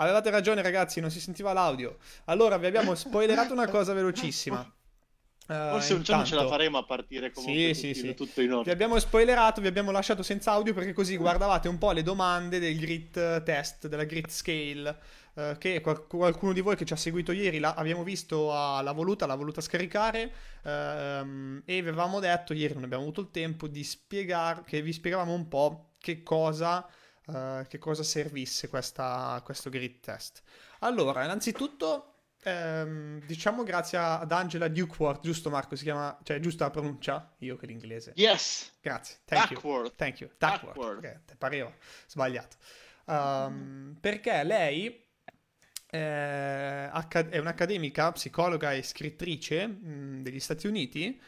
Avevate ragione, ragazzi, non si sentiva l'audio. Allora, vi abbiamo spoilerato una cosa velocissima. Uh, Forse un giorno ce la faremo a partire comunque sì, sì, sì. in ordine. Vi abbiamo spoilerato, vi abbiamo lasciato senza audio perché così guardavate un po' le domande del grid test, della grid scale. Uh, che qualcuno di voi che ci ha seguito ieri la, abbiamo visto uh, l'ha voluta, l'ha voluta scaricare um, e vi avevamo detto ieri, non abbiamo avuto il tempo di spiegare, che vi spiegavamo un po' che cosa uh, che cosa servisse questa, questo grid test. Allora, innanzitutto ehm, diciamo grazie ad Angela Dukeworth, giusto Marco? Si chiama, cioè giusta la pronuncia? Io che l'inglese. Yes. Grazie. Thank Duckworth. You. Thank you. Duckworth. Duckworth. Okay, te pareva sbagliato. Um, perché lei eh, è un'accademica, psicologa e scrittrice mh, mm, degli Stati Uniti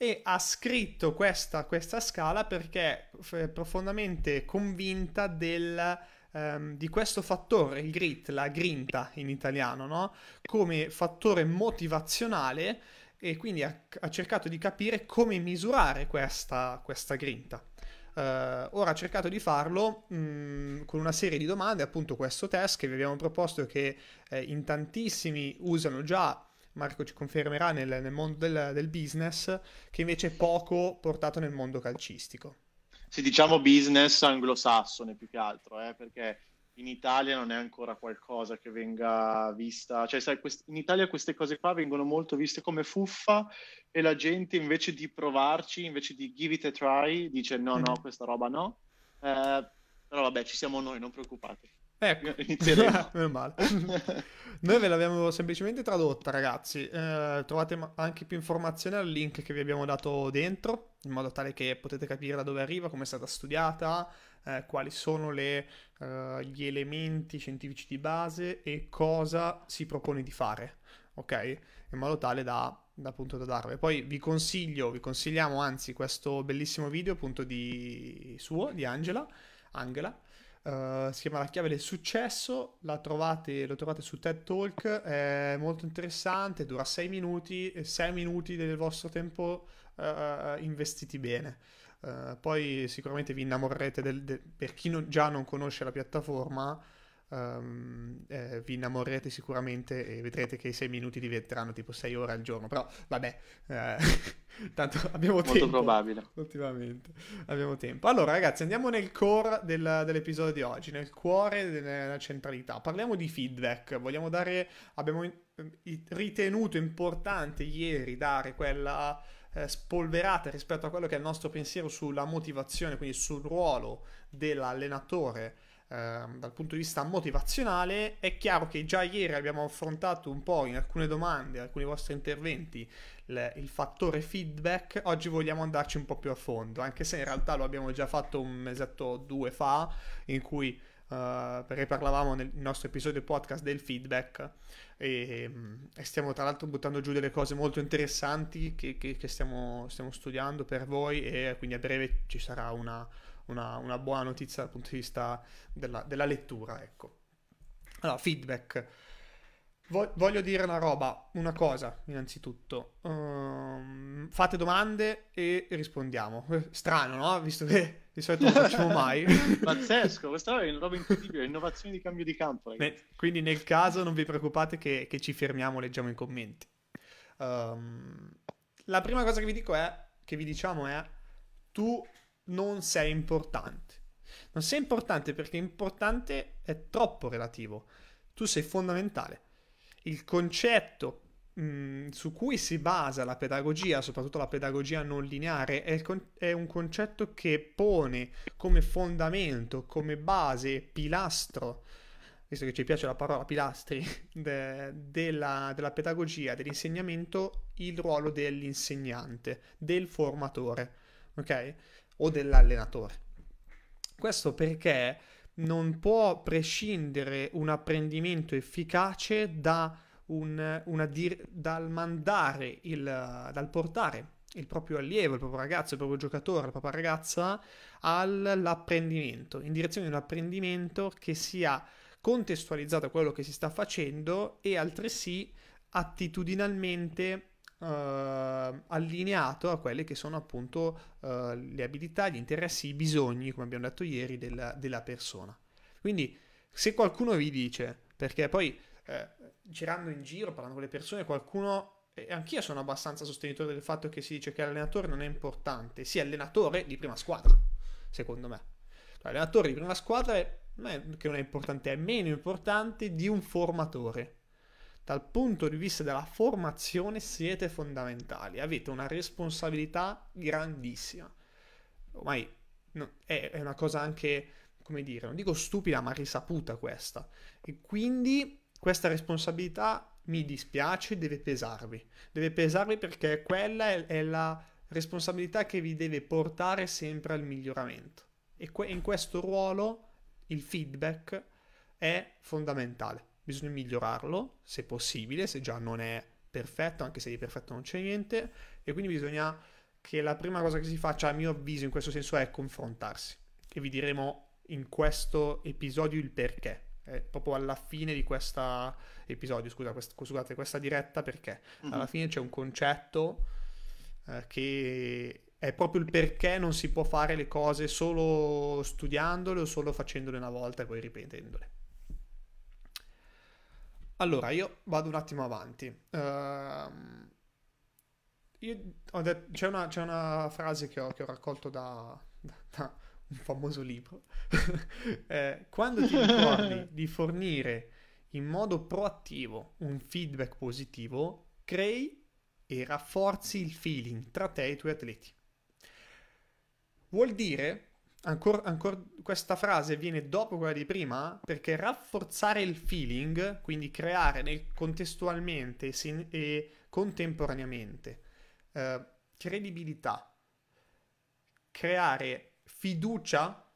e ha scritto questa, questa scala perché è profondamente convinta del, um, di questo fattore, il grit, la grinta in italiano, no? come fattore motivazionale e quindi ha, ha, cercato di capire come misurare questa, questa grinta. Uh, ora ha cercato di farlo mh, mm, con una serie di domande, appunto questo test che vi abbiamo proposto che eh, in tantissimi usano già Marco ci confermerà nel, nel mondo del, del business, che invece è poco portato nel mondo calcistico. Sì, diciamo business anglosassone più che altro, eh, perché in Italia non è ancora qualcosa che venga vista, cioè sai, quest- in Italia queste cose qua vengono molto viste come fuffa e la gente invece di provarci, invece di give it a try, dice no, no, mm-hmm. questa roba no. Eh, però vabbè, ci siamo noi, non preoccupate. Ecco, Meno male. Noi ve l'abbiamo semplicemente tradotta, ragazzi. Eh, trovate anche più informazioni al link che vi abbiamo dato dentro, in modo tale che potete capire da dove arriva, come è stata studiata, eh, quali sono le, eh, gli elementi scientifici di base e cosa si propone di fare, ok? In modo tale da da appunto da darvi. Poi vi consiglio, vi consigliamo anzi questo bellissimo video appunto di suo, di Angela, Angela eh, si chiama La chiave del successo, trovate, lo trovate su TED Talk, è molto interessante, dura 6 minuti, 6 minuti del vostro tempo uh, investiti bene. Uh, poi sicuramente vi innamorerete del, del, per chi non, già non conosce la piattaforma, um, eh, vi innamorerete sicuramente e vedrete che i 6 minuti diventeranno tipo 6 ore al giorno, però vabbè, eh, tanto abbiamo Molto tempo. Molto probabile. Ultimamente abbiamo tempo. Allora ragazzi andiamo nel core del, dell'episodio di oggi, nel cuore della centralità. Parliamo di feedback, vogliamo dare, abbiamo ritenuto importante ieri dare quella eh, spolverate rispetto a quello che è il nostro pensiero sulla motivazione, quindi sul ruolo dell'allenatore Ehm, dal punto di vista motivazionale, è chiaro che già ieri abbiamo affrontato un po' in alcune domande, alcuni vostri interventi, il, il fattore feedback. Oggi vogliamo andarci un po' più a fondo, anche se in realtà lo abbiamo già fatto un mesetto o due fa, in cui Uh, parlavamo nel nostro episodio podcast del feedback e, e, stiamo tra l'altro buttando giù delle cose molto interessanti che, che, che stiamo, stiamo, studiando per voi e quindi a breve ci sarà una, una, una buona notizia dal punto di vista della, della lettura, ecco. Allora, feedback. Voglio dire una roba, una cosa innanzitutto. Um, fate domande e rispondiamo. Eh, strano, no? Visto che di solito non facciamo mai. Pazzesco, questa è una roba incredibile, innovazione di cambio di campo. Ragazzi. quindi nel caso non vi preoccupate che, che ci fermiamo, leggiamo i commenti. Um, la prima cosa che vi dico è, che vi diciamo è, tu non sei importante. Non sei importante perché importante è troppo relativo. Tu sei fondamentale. Il concetto mh, mm, su cui si basa la pedagogia, soprattutto la pedagogia non lineare, è, con- è un concetto che pone come fondamento, come base, pilastro visto che ci piace la parola pilastri de, della, della, pedagogia, dell'insegnamento, il ruolo dell'insegnante, del formatore. Ok? o dell'allenatore. Questo perché non può prescindere un apprendimento efficace da un, dir- dal mandare, il, dal portare il proprio allievo, il proprio ragazzo, il proprio giocatore, la propria ragazza all'apprendimento, in direzione di un apprendimento che sia contestualizzato a quello che si sta facendo e altresì attitudinalmente eh, allineato a quelle che sono appunto eh, le abilità, gli interessi, i bisogni, come abbiamo detto ieri, della, della persona. Quindi se qualcuno vi dice, perché poi eh, girando in giro, parlando con le persone, qualcuno e anch'io sono abbastanza sostenitore del fatto che si dice che l'allenatore non è importante, sia allenatore di prima squadra, secondo me. L'allenatore cioè, di prima squadra è, non è che non è importante, è meno importante di un formatore dal punto di vista della formazione siete fondamentali, avete una responsabilità grandissima. Ormai no, è, è una cosa anche, come dire, non dico stupida, ma risaputa questa. E quindi questa responsabilità mi dispiace, deve pesarvi. Deve pesarvi perché quella è, è la responsabilità che vi deve portare sempre al miglioramento. E que- in questo ruolo il feedback è fondamentale bisogna migliorarlo se possibile, se già non è perfetto, anche se di perfetto non c'è niente, e quindi bisogna che la prima cosa che si faccia, a mio avviso, in questo senso è confrontarsi. E vi diremo in questo episodio il perché. Eh, proprio alla fine di questo episodio, scusa, quest- scusate, questa diretta perché mm-hmm. alla fine c'è un concetto eh, che è proprio il perché non si può fare le cose solo studiandole o solo facendole una volta e poi ripetendole. Allora, io vado un attimo avanti. Uh, ehm, detto, c'è, una, c'è, una, frase che ho, che ho raccolto da, da, da, un famoso libro. eh, quando ti ricordi di fornire in modo proattivo un feedback positivo, crei e rafforzi il feeling tra te e i tuoi atleti. Vuol dire Ancora, ancora questa frase viene dopo quella di prima perché rafforzare il feeling, quindi creare nel, contestualmente sin- e contemporaneamente eh, credibilità, creare fiducia,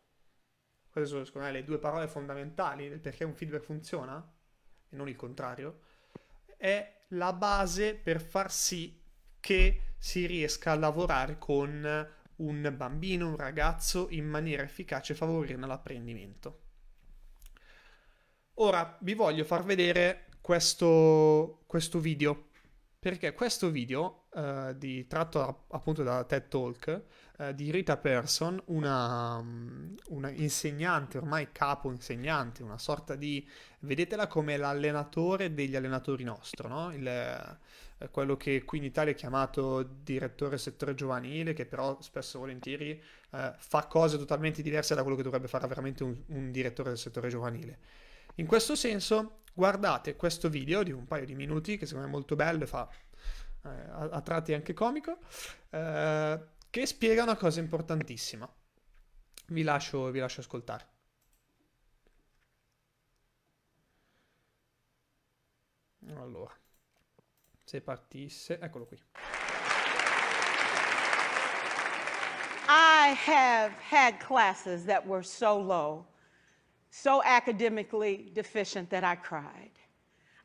queste sono secondo me le due parole fondamentali del perché un feedback funziona e non il contrario, è la base per far sì che si riesca a lavorare con un bambino, un ragazzo in maniera efficace favorirne l'apprendimento. Ora vi voglio far vedere questo, questo video perché questo video, eh, di, tratto appunto da TED Talk, eh, di Rita Person, una, mm, una, insegnante, ormai capo insegnante, una sorta di... vedetela come l'allenatore degli allenatori nostro, no? Il, eh, quello che qui in Italia è chiamato direttore settore giovanile, che però spesso e volentieri eh, fa cose totalmente diverse da quello che dovrebbe fare veramente un, un direttore del settore giovanile in questo senso, guardate questo video di un paio di minuti, che secondo me è molto bello e fa eh, a, a, tratti anche comico, eh, che spiega una cosa importantissima. vi lascio, vi lascio ascoltare. Allora, se partisse, eccolo qui. I have had classes that were so low. so academically deficient that I cried.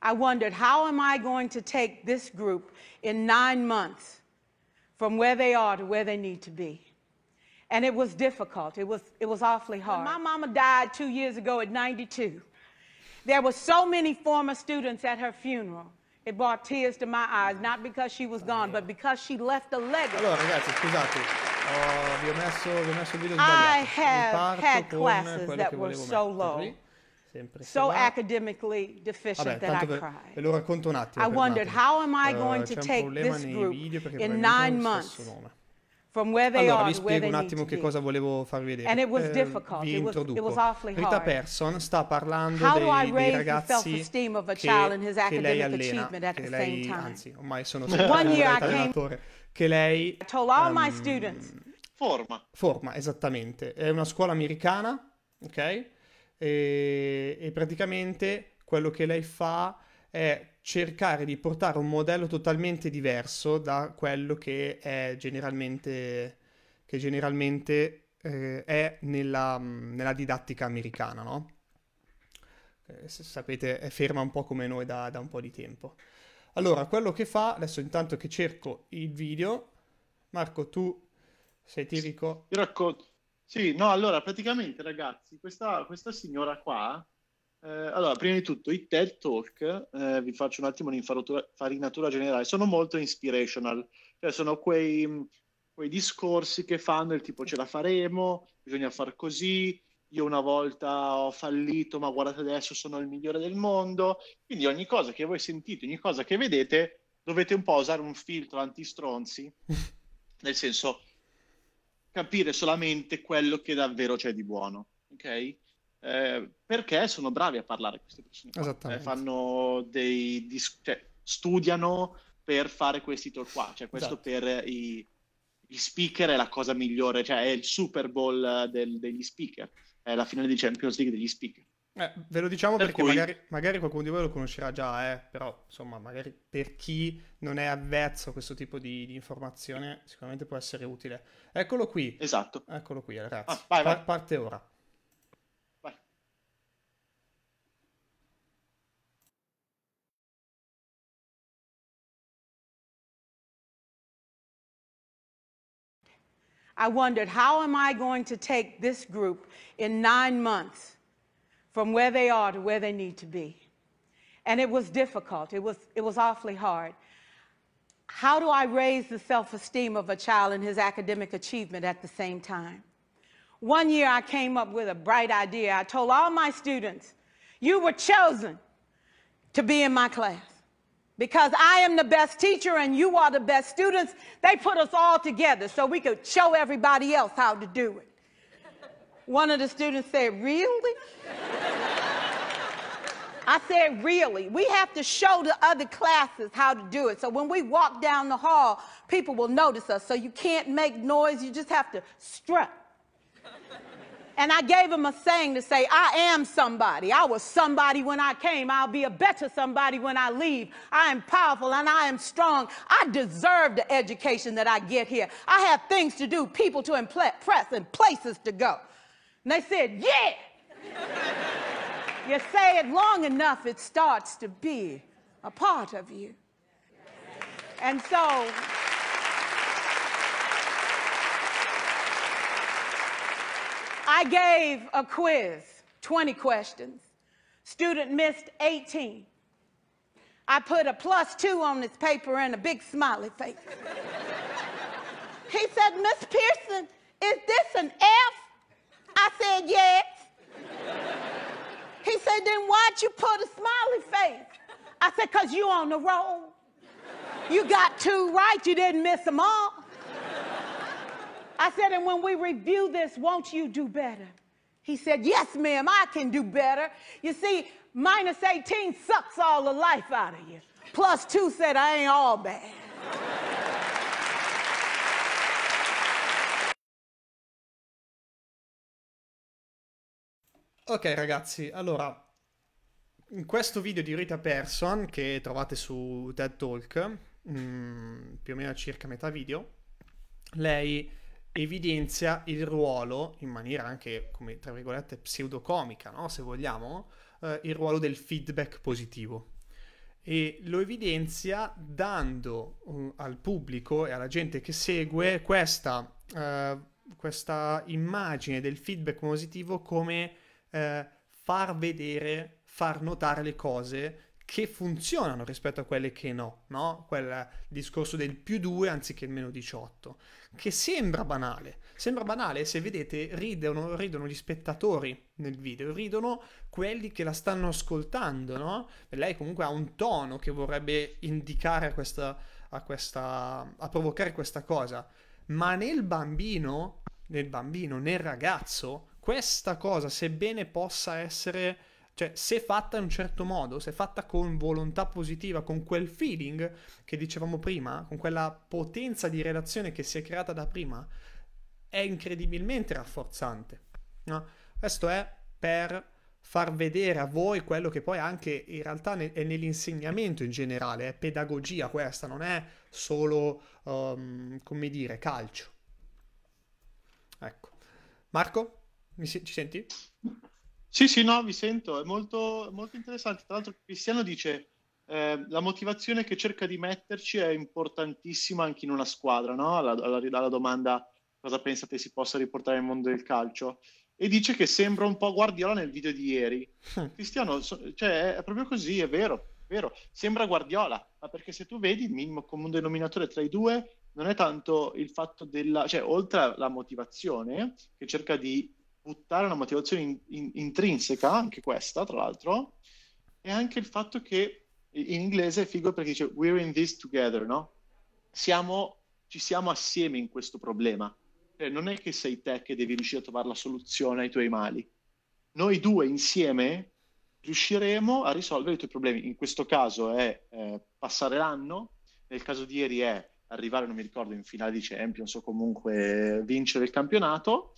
I wondered, how am I going to take this group in nine months from where they are to where they need to be? And it was difficult. It was, it was awfully hard. When my mama died two years ago at 92. There were so many former students at her funeral. It brought tears to my eyes, not because she was gone, but because she left a legacy. Allora, ragazzi, scusate. Ho, eh, vi, ho messo, vi ho messo il video sbagliato. I have had classes that were so low. so academically deficient Vabbè, that I cried. lo racconto un attimo. I wondered how am I eh, going to take this group in nine months. From where they allora, are vi spiego un attimo che cosa volevo farvi vedere. And it was eh, difficult. Eh, It was, it was awfully Rita Persson sta parlando How dei, a child and his academic allena, che lei, anzi, ormai sono year I came che lei... Um, forma. Forma, esattamente. È una scuola americana, ok? E, e praticamente quello che lei fa è cercare di portare un modello totalmente diverso da quello che è generalmente, che generalmente eh, è nella, mm, nella, didattica americana, no? Eh, se sapete, è ferma un po' come noi da, da un po' di tempo. Allora, quello che fa, adesso intanto che cerco il video, Marco, tu sei tirico. Ti racconto. Sì, no, allora, praticamente, ragazzi, questa, questa signora qua, eh, allora, prima di tutto, i TED Talk, eh, vi faccio un attimo un'infarinatura generale, sono molto inspirational, cioè sono quei, quei discorsi che fanno il tipo ce la faremo, bisogna far così, io una volta ho fallito, ma guardate adesso sono il migliore del mondo. Quindi ogni cosa che voi sentite, ogni cosa che vedete, dovete un po' usare un filtro antistronzi, nel senso capire solamente quello che davvero c'è di buono, ok? Eh, perché sono bravi a parlare queste persone. Eh, fanno dei dis- cioè, studiano per fare questi tour qua, cioè questo esatto. per i, gli speaker è la cosa migliore, cioè è il Super Bowl del, degli speaker eh, la finale di Champions League degli Speak. Eh, ve lo diciamo per perché cui... magari, magari, qualcuno di voi lo conoscerà già, eh, però insomma, magari per chi non è avvezzo a questo tipo di, di, informazione, sicuramente può essere utile. Eccolo qui. Esatto. Eccolo qui, ragazzi. Ah, vai, vai. Pa- parte ora. I wondered, how am I going to take this group in nine months from where they are to where they need to be? And it was difficult. It was, it was awfully hard. How do I raise the self esteem of a child and his academic achievement at the same time? One year I came up with a bright idea. I told all my students, You were chosen to be in my class because I am the best teacher and you are the best students. They put us all together so we could show everybody else how to do it. One of the students said, Really? I said, Really? We have to show the other classes how to do it. So when we walk down the hall, people will notice us. So you can't make noise, you just have to strut. And I gave him a saying to say, I am somebody. I was somebody when I came. I'll be a better somebody when I leave. I am powerful and I am strong. I deserve the education that I get here. I have things to do, people to impress, and places to go. And they said, Yeah. you say it long enough, it starts to be a part of you. And so. I gave a quiz, 20 questions. Student missed 18. I put a plus two on his paper and a big smiley face. he said, Miss Pearson, is this an F? I said, yes. he said, then why'd you put a smiley face? I said, because you on the roll. You got two right, you didn't miss them all. I said, and when we review this, won't you do better? He said, yes, ma'am, I can do better. You see, minus 18 sucks all the life out of you. Plus two said, I ain't all bad. ok ragazzi, allora in questo video di Rita Person che trovate su TED Talk, mh, mm, più o meno circa metà video, lei evidenzia il ruolo, in maniera anche, come tra virgolette, pseudocomica, no? se vogliamo, eh, il ruolo del feedback positivo. E lo evidenzia dando uh, al pubblico e alla gente che segue questa, uh, questa immagine del feedback positivo come uh, far vedere, far notare le cose che funzionano rispetto a quelle che no, no? Quel discorso del più 2 anziché il meno 18, che sembra banale, sembra banale se vedete ridono, ridono gli spettatori nel video, ridono quelli che la stanno ascoltando, no? E lei comunque ha un tono che vorrebbe indicare a questa, a questa, a provocare questa cosa, ma nel bambino, nel bambino, nel ragazzo, questa cosa, sebbene possa essere cioè, se fatta in un certo modo, se fatta con volontà positiva, con quel feeling che dicevamo prima, con quella potenza di relazione che si è creata da prima, è incredibilmente rafforzante. No? Questo è per far vedere a voi quello che poi anche in realtà è nell'insegnamento in generale, è pedagogia questa, non è solo, um, come dire, calcio. Ecco. Marco, si- ci senti? Sì, sì, no, vi sento, è molto, molto interessante. Tra l'altro Cristiano dice eh, la motivazione che cerca di metterci è importantissima anche in una squadra, no? alla, alla, alla domanda cosa pensate si possa riportare nel mondo del calcio e dice che sembra un po' Guardiola nel video di ieri. Cristiano, so, cioè, è proprio così, è vero, è vero, sembra Guardiola, ma perché se tu vedi il minimo comune denominatore tra i due non è tanto il fatto della, cioè oltre alla motivazione che cerca di buttare una motivazione in, in, intrinseca, anche questa tra l'altro, e anche il fatto che in inglese è figo perché dice we're in this together, no? Siamo, ci siamo assieme in questo problema. Eh, non è che sei te che devi riuscire a trovare la soluzione ai tuoi mali. Noi due insieme riusciremo a risolvere i tuoi problemi. In questo caso è eh, passare l'anno, nel caso di ieri è arrivare, non mi ricordo, in finale di Champions o comunque vincere il campionato.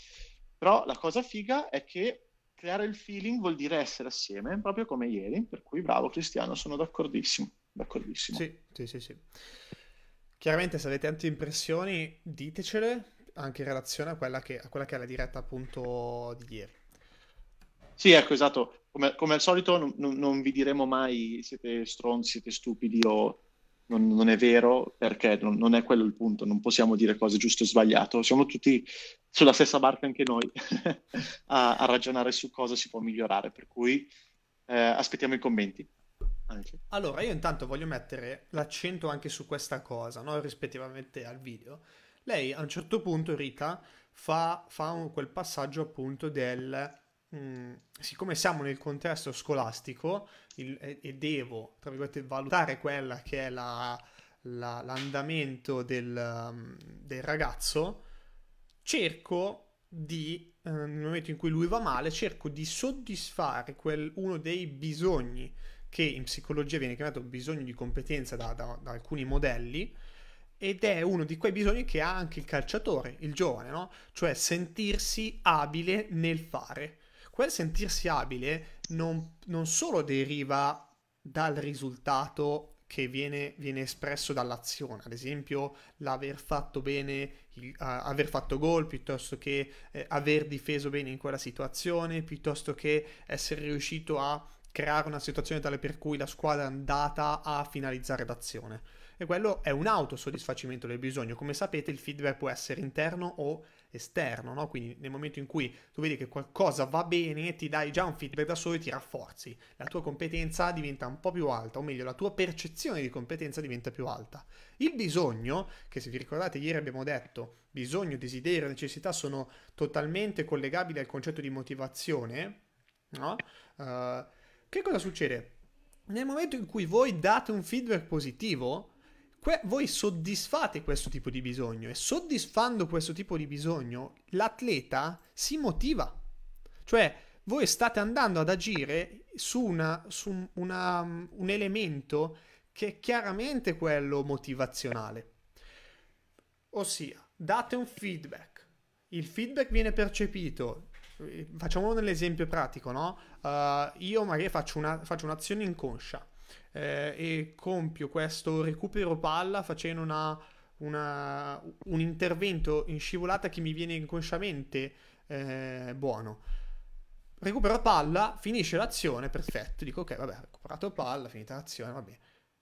Però la cosa figa è che creare il feeling vuol dire essere assieme, proprio come ieri, per cui bravo Cristiano, sono d'accordissimo. d'accordissimo. Sì, sì, sì, sì. Chiaramente se avete tante impressioni ditecele, anche in relazione a quella che, a quella che è la diretta appunto di ieri. Sì, ecco, esatto. Come, come al solito non, non, vi diremo mai siete stronzi, siete stupidi o non, non è vero, perché non, è quello il punto, non possiamo dire cose giuste o sbagliate. Siamo tutti sulla stessa barca anche noi a, a, ragionare su cosa si può migliorare, per cui eh, aspettiamo i commenti. Anche. Allora, io intanto voglio mettere l'accento anche su questa cosa, no? rispettivamente al video. Lei a un certo punto, Rita, fa, fa un, quel passaggio appunto del... Mh, mm, siccome siamo nel contesto scolastico il, e, e, devo, tra virgolette, valutare quella che è la, la, l'andamento del, mm, del ragazzo, cerco di, eh, nel momento in cui lui va male, cerco di soddisfare quel, uno dei bisogni che in psicologia viene chiamato bisogno di competenza da, da, da, alcuni modelli ed è uno di quei bisogni che ha anche il calciatore, il giovane, no? cioè sentirsi abile nel fare. Quel sentirsi abile non, non solo deriva dal risultato che viene, viene espresso dall'azione, ad esempio l'aver fatto bene, il, uh, aver fatto gol piuttosto che eh, aver difeso bene in quella situazione, piuttosto che essere riuscito a creare una situazione tale per cui la squadra è andata a finalizzare l'azione. E quello è un autosoddisfacimento del bisogno. Come sapete il feedback può essere interno o esterno esterno, no? Quindi nel momento in cui tu vedi che qualcosa va bene, ti dai già un feedback da solo e ti rafforzi. La tua competenza diventa un po' più alta, o meglio, la tua percezione di competenza diventa più alta. Il bisogno, che se vi ricordate ieri abbiamo detto, bisogno, desiderio, necessità sono totalmente collegabili al concetto di motivazione, no? Uh, che cosa succede? Nel momento in cui voi date un feedback positivo, Que- voi soddisfate questo tipo di bisogno e soddisfando questo tipo di bisogno l'atleta si motiva. Cioè, voi state andando ad agire su, una, su una, un elemento che è chiaramente quello motivazionale. Ossia, date un feedback, il feedback viene percepito. Facciamolo nell'esempio pratico, no? Uh, io magari faccio, una, faccio un'azione inconscia eh, e compio questo recupero palla facendo una, una, un intervento in scivolata che mi viene inconsciamente eh, buono. Recupero palla, finisce l'azione, perfetto, dico ok, vabbè, recuperato palla, finita l'azione, va bene.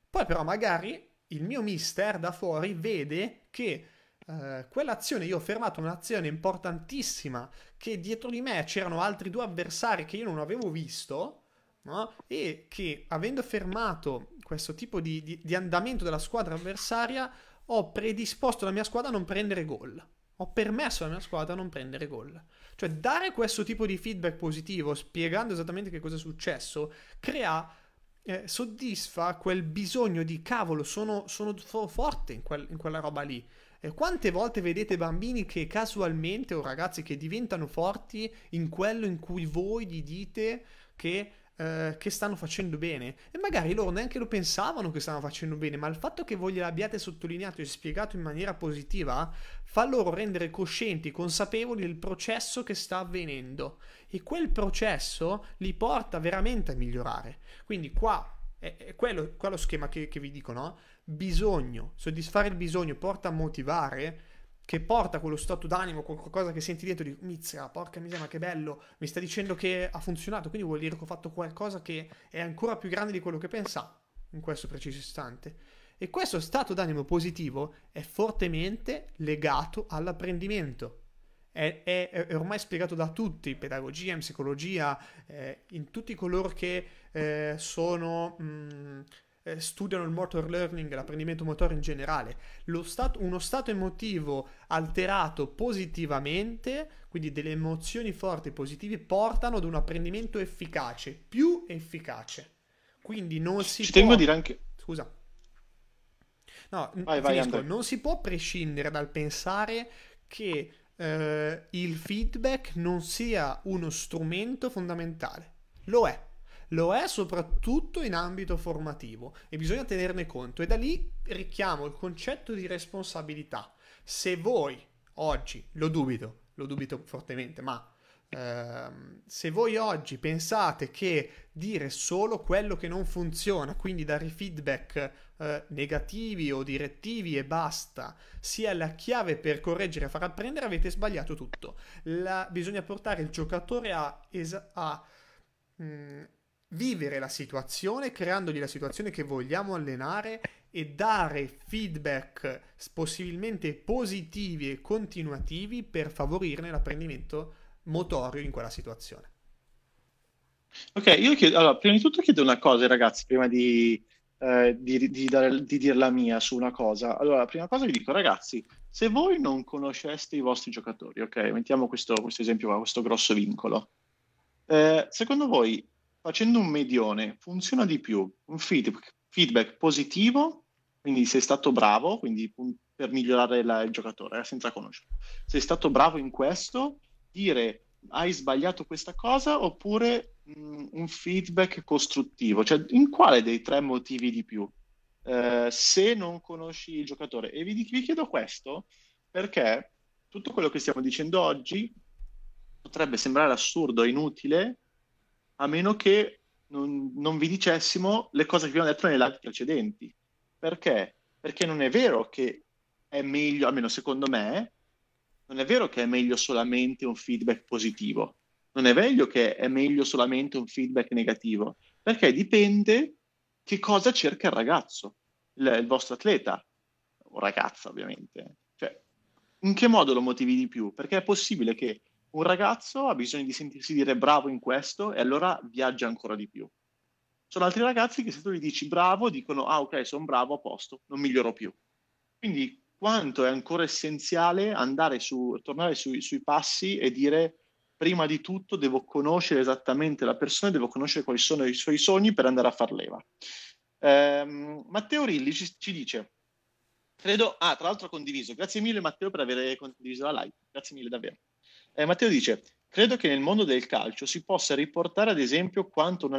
Poi però magari il mio mister da fuori vede che Uh, quell'azione io ho fermato un'azione importantissima che dietro di me c'erano altri due avversari che io non avevo visto no? e che avendo fermato questo tipo di, di, di andamento della squadra avversaria ho predisposto la mia squadra a non prendere gol ho permesso alla mia squadra a non prendere gol. Cioè, dare questo tipo di feedback positivo, spiegando esattamente che cosa è successo, crea, eh, soddisfa quel bisogno di cavolo, sono, sono forte in, quel, in, quella roba lì. e quante volte vedete bambini che casualmente o ragazzi che diventano forti in quello in cui voi gli dite che eh, che stanno facendo bene e magari loro neanche lo pensavano che stavano facendo bene, ma il fatto che voi gliel'abbiate sottolineato e spiegato in maniera positiva fa loro rendere coscienti, consapevoli del processo che sta avvenendo e quel processo li porta veramente a migliorare. Quindi qua è quello, quello schema che, che vi dico, no? Bisogno, soddisfare il bisogno porta a motivare che porta quello stato d'animo, qualcosa che senti dentro, di mizza, porca miseria, ma che bello, mi sta dicendo che ha funzionato, quindi vuol dire che ho fatto qualcosa che è ancora più grande di quello che pensa in questo preciso istante. E questo stato d'animo positivo è fortemente legato all'apprendimento. È, è, è ormai spiegato da tutti, in pedagogia, in psicologia, eh, in tutti coloro che eh, sono... Mh, mm, eh, studiano il motor learning, l'apprendimento motore in generale. Stato, uno stato emotivo alterato positivamente, quindi delle emozioni forti e positive, portano ad un apprendimento efficace, più efficace. Quindi non si Ci può... tengo a dire anche... Scusa. No, vai, vai, non si può prescindere dal pensare che eh, il feedback non sia uno strumento fondamentale. Lo è lo è soprattutto in ambito formativo e bisogna tenerne conto. E da lì richiamo il concetto di responsabilità. Se voi oggi, lo dubito, lo dubito fortemente, ma ehm, se voi oggi pensate che dire solo quello che non funziona, quindi dare feedback eh, negativi o direttivi e basta, sia la chiave per correggere e far apprendere, avete sbagliato tutto. La, bisogna portare il giocatore a, es- a mh, mm, vivere la situazione, creandogli la situazione che vogliamo allenare e dare feedback possibilmente positivi e continuativi per favorirne l'apprendimento motorio in quella situazione. Ok, io chiedo, allora, prima di tutto chiedo una cosa ragazzi, prima di, eh, di, di, dare, di dire la mia su una cosa. Allora, la prima cosa vi dico ragazzi, se voi non conosceste i vostri giocatori, ok, mettiamo questo, questo esempio qua, questo grosso vincolo, eh, secondo voi facendo un medione funziona di più, un feedback, feedback positivo, quindi sei stato bravo, quindi per migliorare la, il giocatore, eh, senza conoscere. Sei stato bravo in questo, dire hai sbagliato questa cosa oppure mh, mm, un feedback costruttivo, cioè in quale dei tre motivi di più? Eh, se non conosci il giocatore. E vi, vi chiedo questo perché tutto quello che stiamo dicendo oggi potrebbe sembrare assurdo, inutile, a meno che non, non vi dicessimo le cose che abbiamo detto nelle live precedenti. Perché? Perché non è vero che è meglio, almeno secondo me, non è vero che è meglio solamente un feedback positivo, non è meglio che è meglio solamente un feedback negativo, perché dipende che cosa cerca il ragazzo, il, il vostro atleta, o ragazza ovviamente. Cioè, in che modo lo motivi di più? Perché è possibile che un ragazzo ha bisogno di sentirsi dire bravo in questo e allora viaggia ancora di più. Sono altri ragazzi che se tu gli dici bravo dicono ah ok sono bravo a posto, non miglioro più. Quindi quanto è ancora essenziale andare su, tornare su, sui passi e dire prima di tutto devo conoscere esattamente la persona, devo conoscere quali sono i suoi sogni per andare a far leva. Ehm, Matteo Rilli ci, ci dice, credo, ah tra l'altro condiviso, grazie mille Matteo per aver condiviso la live, grazie mille davvero. Eh, Matteo dice, credo che nel mondo del calcio si possa riportare ad esempio un quando un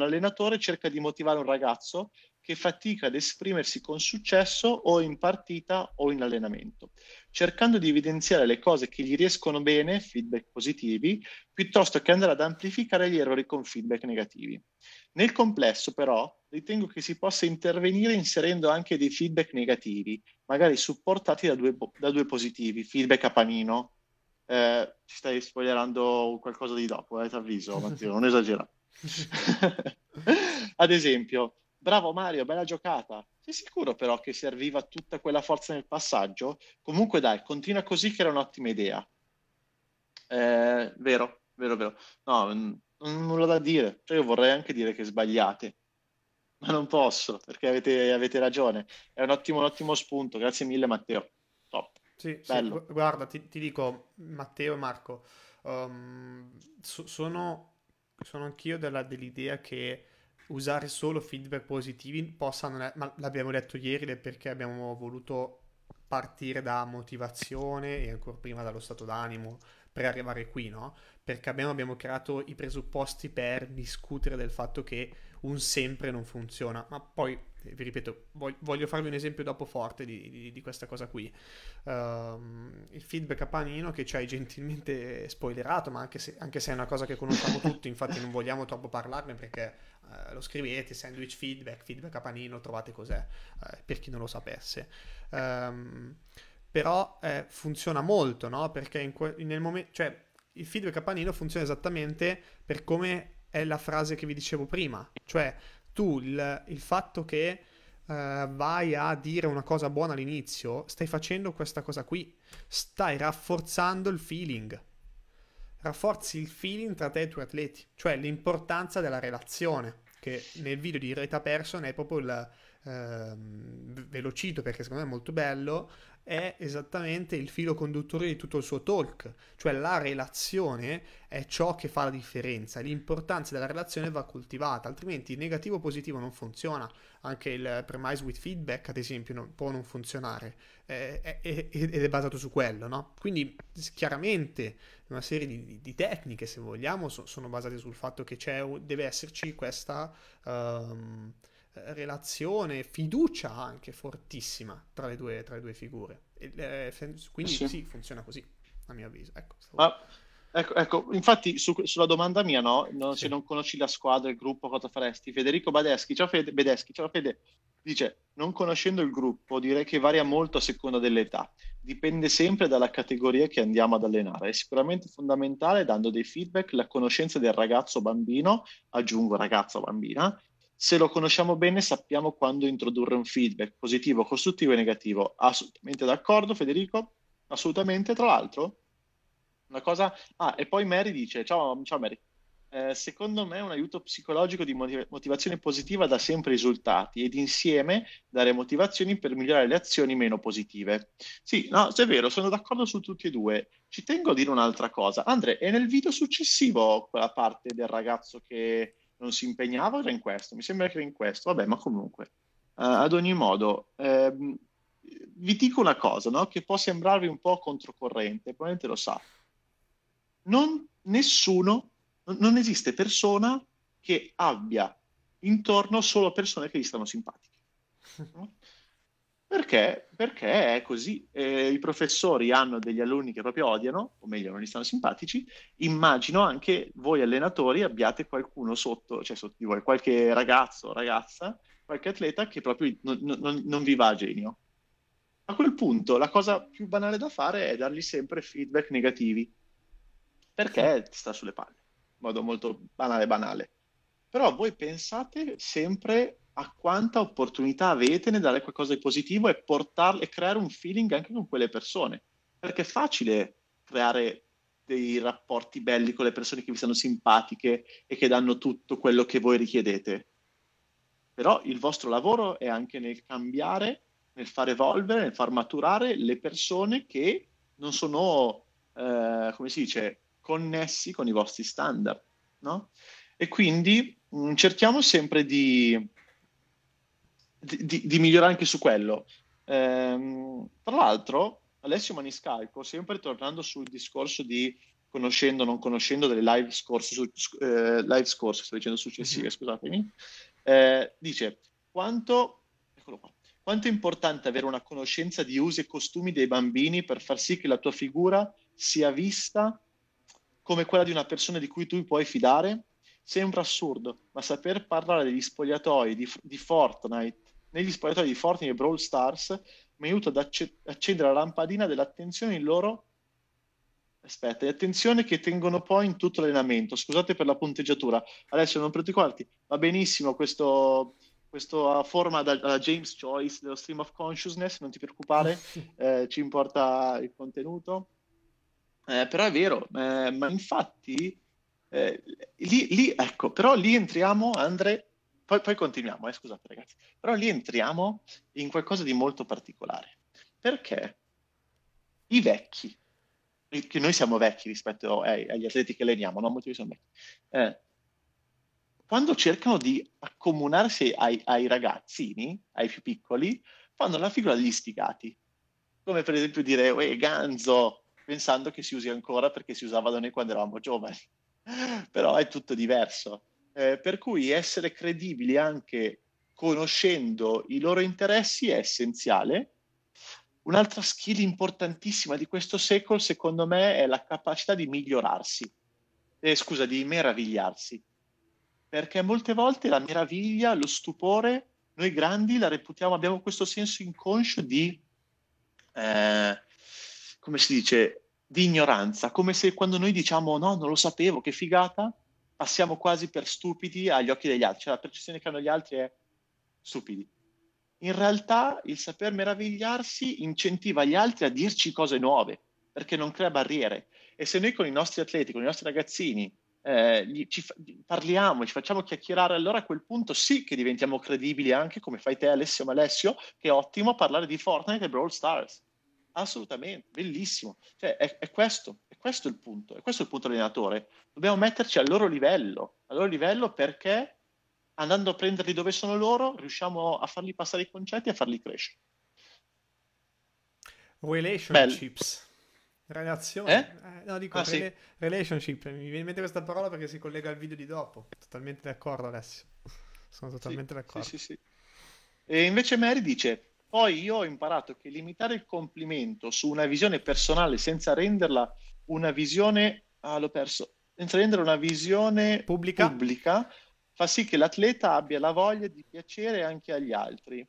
allenatore cerca di motivare un ragazzo che fatica ad esprimersi con successo o in partita o in allenamento, cercando di evidenziare le cose che gli riescono bene, feedback positivi, piuttosto che andare ad amplificare gli errori con feedback negativi. Nel complesso, però, ritengo che si possa intervenire inserendo anche dei feedback negativi, magari supportati da due, da due positivi, feedback a panino, eh, ci stai spoilerando qualcosa di dopo, eh, ti avviso, Matteo, non esagerare. Ad esempio, bravo Mario, bella giocata. Sei sicuro però che serviva tutta quella forza nel passaggio? Comunque dai, continua così che era un'ottima idea. Eh, vero, vero, vero. No, n- n- nulla da dire. Cioè, io vorrei anche dire che sbagliate, ma non posso perché avete, avete ragione. È un ottimo, un ottimo spunto. Grazie mille, Matteo. Top. Sì, sì guarda, ti, ti, dico, Matteo, e Marco, um, so, sono, sono, anch'io della, dell'idea che usare solo feedback positivi possa non ma l'abbiamo detto ieri perché abbiamo voluto partire da motivazione e ancora prima dallo stato d'animo per arrivare qui, no? Perché abbiamo, abbiamo creato i presupposti per discutere del fatto che un sempre non funziona. Ma poi, eh, vi ripeto, voglio, farvi un esempio dopo forte di, di, di questa cosa qui. Uh, il feedback a panino che ci hai gentilmente spoilerato, ma anche se, anche se è una cosa che conosciamo tutti, infatti non vogliamo troppo parlarne perché uh, lo scrivete, sandwich feedback, feedback a panino, trovate cos'è, uh, per chi non lo sapesse. Um, però eh, funziona molto, no? Perché in que- nel momento... Cioè, il feedback a panino funziona esattamente per come è la frase che vi dicevo prima, cioè tu il, il fatto che uh, vai a dire una cosa buona all'inizio, stai facendo questa cosa qui, stai rafforzando il feeling, rafforzi il feeling tra te e i tuoi atleti, cioè l'importanza della relazione, che nel video di Reta Person è proprio il, Uh, ehm, ve lo cito perché secondo me è molto bello, è esattamente il filo conduttore di tutto il suo talk, cioè la relazione è ciò che fa la differenza, l'importanza della relazione va coltivata, altrimenti negativo positivo non funziona, anche il premise with feedback ad esempio non, può non funzionare eh, è, è, ed è basato su quello, no? Quindi chiaramente una serie di, di tecniche se vogliamo so, sono basate sul fatto che deve esserci questa... Um, relazione, fiducia anche fortissima tra le due, tra le due figure. E, eh, quindi sì. sì. funziona così, a mio avviso. Ecco, stavo... ah, ecco, ecco, infatti su, sulla domanda mia, no? no sì. Se non conosci la squadra, il gruppo, cosa faresti? Federico Badeschi, ciao Fede, Badeschi, ciao Fede, dice, non conoscendo il gruppo direi che varia molto a seconda dell'età. Dipende sempre dalla categoria che andiamo ad allenare. È sicuramente fondamentale, dando dei feedback, la conoscenza del ragazzo bambino, aggiungo ragazzo bambina, se lo conosciamo bene sappiamo quando introdurre un feedback positivo, costruttivo e negativo. Assolutamente d'accordo Federico, assolutamente. Tra l'altro, una cosa... Ah, e poi Mary dice, ciao, ciao Mary, eh, secondo me un aiuto psicologico di motiv- motivazione positiva dà sempre risultati ed insieme dare motivazioni per migliorare le azioni meno positive. Sì, no, è vero, sono d'accordo su tutti e due. Ci tengo a dire un'altra cosa. Andre, è nel video successivo quella parte del ragazzo che non si impegnava era in questo, mi sembra che era in questo, vabbè, ma comunque, uh, ad ogni modo, ehm, vi dico una cosa, no? che può sembrarvi un po' controcorrente, probabilmente lo sa, non, nessuno, non esiste persona che abbia intorno solo persone che gli stanno simpatiche. No? Perché? Perché è così. Eh, I professori hanno degli alunni che proprio odiano, o meglio, non gli stanno simpatici. Immagino anche voi allenatori abbiate qualcuno sotto, cioè sotto di voi, qualche ragazzo o ragazza, qualche atleta che proprio non, non, non vi va a genio. A quel punto la cosa più banale da fare è dargli sempre feedback negativi, perché sta sulle palle, in modo molto banale banale. Però voi pensate sempre a quanta opportunità avete nel dare qualcosa di positivo e, portarle, e creare un feeling anche con quelle persone. Perché è facile creare dei rapporti belli con le persone che vi sono simpatiche e che danno tutto quello che voi richiedete. Però il vostro lavoro è anche nel cambiare, nel far evolvere, nel far maturare le persone che non sono, eh, come si dice, connessi con i vostri standard. No? E quindi mh, mm, cerchiamo sempre di di, di migliorare anche su quello. Ehm, tra l'altro, Alessio Maniscalco, sempre tornando sul discorso di conoscendo o non conoscendo delle live scorse, su, eh, live scorse sto dicendo successive, mhm. scusatemi, eh, dice quanto, qua, quanto è importante avere una conoscenza di usi e costumi dei bambini per far sì che la tua figura sia vista come quella di una persona di cui tu puoi fidare? Sembra assurdo, ma saper parlare degli spogliatoi di, di Fortnite negli spogliatoi di Fortnite e Brawl Stars mi aiuta ad acce- accendere la lampadina dell'attenzione in loro aspetta, e attenzione che tengono poi in tutto l'allenamento. Scusate per la punteggiatura, adesso non particolarti, va benissimo questo, questa ah, forma da, James Joyce dello stream of consciousness, non ti preoccupare, eh, ci importa il contenuto. Eh, però è vero, eh, ma infatti eh, lì, lì, ecco, però lì entriamo, Andre, poi, poi continuiamo, eh, scusate ragazzi. Però lì entriamo in qualcosa di molto particolare. Perché i vecchi, che noi siamo vecchi rispetto ai, agli atleti che alleniamo, no? Molti sono vecchi. Eh, quando cercano di accomunarsi ai, ai, ragazzini, ai più piccoli, fanno la figura degli stigati. Come per esempio dire, uè, ganzo, pensando che si usi ancora perché si usava da noi quando eravamo giovani. Però è tutto diverso. Eh, per cui essere credibili anche conoscendo i loro interessi è essenziale. Un'altra skill importantissima di questo secolo, secondo me, è la capacità di migliorarsi, eh, scusa, di meravigliarsi, perché molte volte la meraviglia, lo stupore, noi grandi la reputiamo, abbiamo questo senso inconscio di, eh, come si dice, di ignoranza, come se quando noi diciamo no, non lo sapevo, che figata, passiamo quasi per stupidi agli occhi degli altri, cioè la percezione che hanno gli altri è stupidi. In realtà il saper meravigliarsi incentiva gli altri a dirci cose nuove, perché non crea barriere. E se noi con i nostri atleti, con i nostri ragazzini, eh, gli, ci parliamo, ci facciamo chiacchierare, allora a quel punto sì che diventiamo credibili anche come fai te Alessio Malessio, che è ottimo parlare di Fortnite e Brawl Stars. Assolutamente, bellissimo. Cioè, è, è, questo, è questo il punto, è questo il punto allenatore. Dobbiamo metterci al loro livello, al loro livello perché andando a prenderli dove sono loro riusciamo a farli passare i concetti e a farli crescere. Relationships. Bello. Relazione, eh? Eh, no, dico ah, rela- sì. relationship. Mi viene in mente questa parola perché si collega al video di dopo. Totalmente d'accordo, Alessio. Sono totalmente sì, d'accordo. Sì, e invece Mary dice: poi io ho imparato che limitare il complimento su una visione personale senza renderla una visione, ah l'ho perso, senza rendere una visione pubblica, pubblica fa sì che l'atleta abbia la voglia di piacere anche agli altri.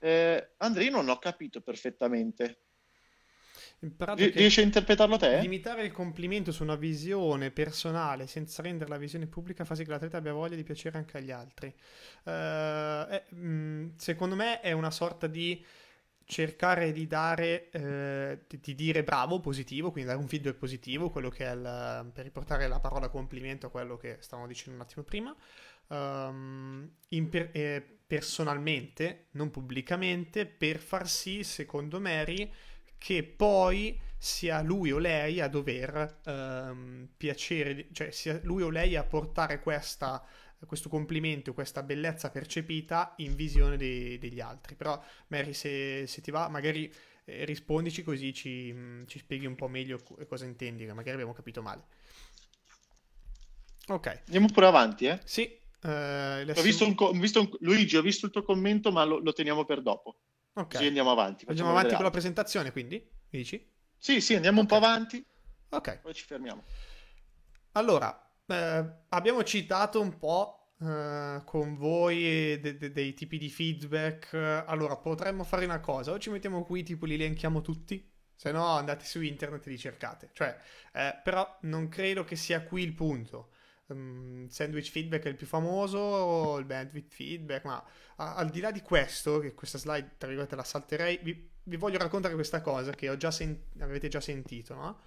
Eh, Andrei non ho capito perfettamente, R- riesci a interpretarlo te? Limitare il complimento su una visione personale senza rendere la visione pubblica fa sì che l'atleta abbia voglia di piacere anche agli altri. Uh, è, mh, secondo me è una sorta di cercare di dare, eh, di dire bravo, positivo, quindi dare un feedback positivo, quello che è il, per riportare la parola complimento a quello che stavamo dicendo un attimo prima. Um, per, eh, personalmente, non pubblicamente, per far sì, secondo Mary, che poi sia lui o lei a dover ehm, piacere, cioè sia lui o lei a portare questa, questo complimento, questa bellezza percepita in visione de- degli altri. Però Mary, se, se ti va, magari eh, rispondici così ci, ci, spieghi un po' meglio cosa intendi, che magari abbiamo capito male. Ok. Andiamo pure avanti, eh? Sì. Eh, ho visto un co- visto un... Luigi, ho visto il tuo commento, ma lo, lo teniamo per dopo. Ok. Così andiamo avanti. Andiamo avanti con la presentazione, quindi? dici? Sì, sì, andiamo okay. un po' avanti. Ok. Poi ci fermiamo. Allora, eh, abbiamo citato un po' eh, con voi de- de- dei tipi di feedback. Allora, potremmo fare una cosa. O ci mettiamo qui, tipo li elenchiamo tutti. Se no, andate su internet e li cercate. Cioè, eh, però non credo che sia qui il punto um, sandwich feedback è il più famoso, il bandwidth feedback, ma a, al di là di questo, che questa slide tra virgolette la salterei, vi, vi voglio raccontare questa cosa che già sen- avete già sentito no?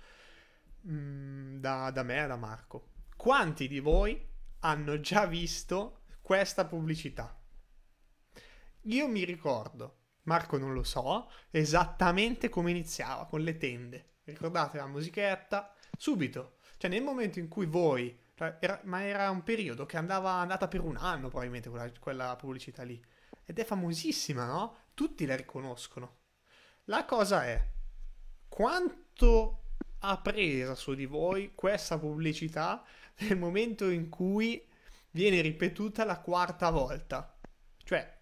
mm, da, da me e da Marco. Quanti di voi hanno già visto questa pubblicità? Io mi ricordo, Marco non lo so, esattamente come iniziava con le tende. Ricordate la musichetta? Subito. Cioè nel momento in cui voi cioè, era, ma era un periodo che andava andata per un anno probabilmente quella, quella pubblicità lì. Ed è famosissima, no? Tutti la riconoscono. La cosa è, quanto ha preso su di voi questa pubblicità nel momento in cui viene ripetuta la quarta volta? Cioè,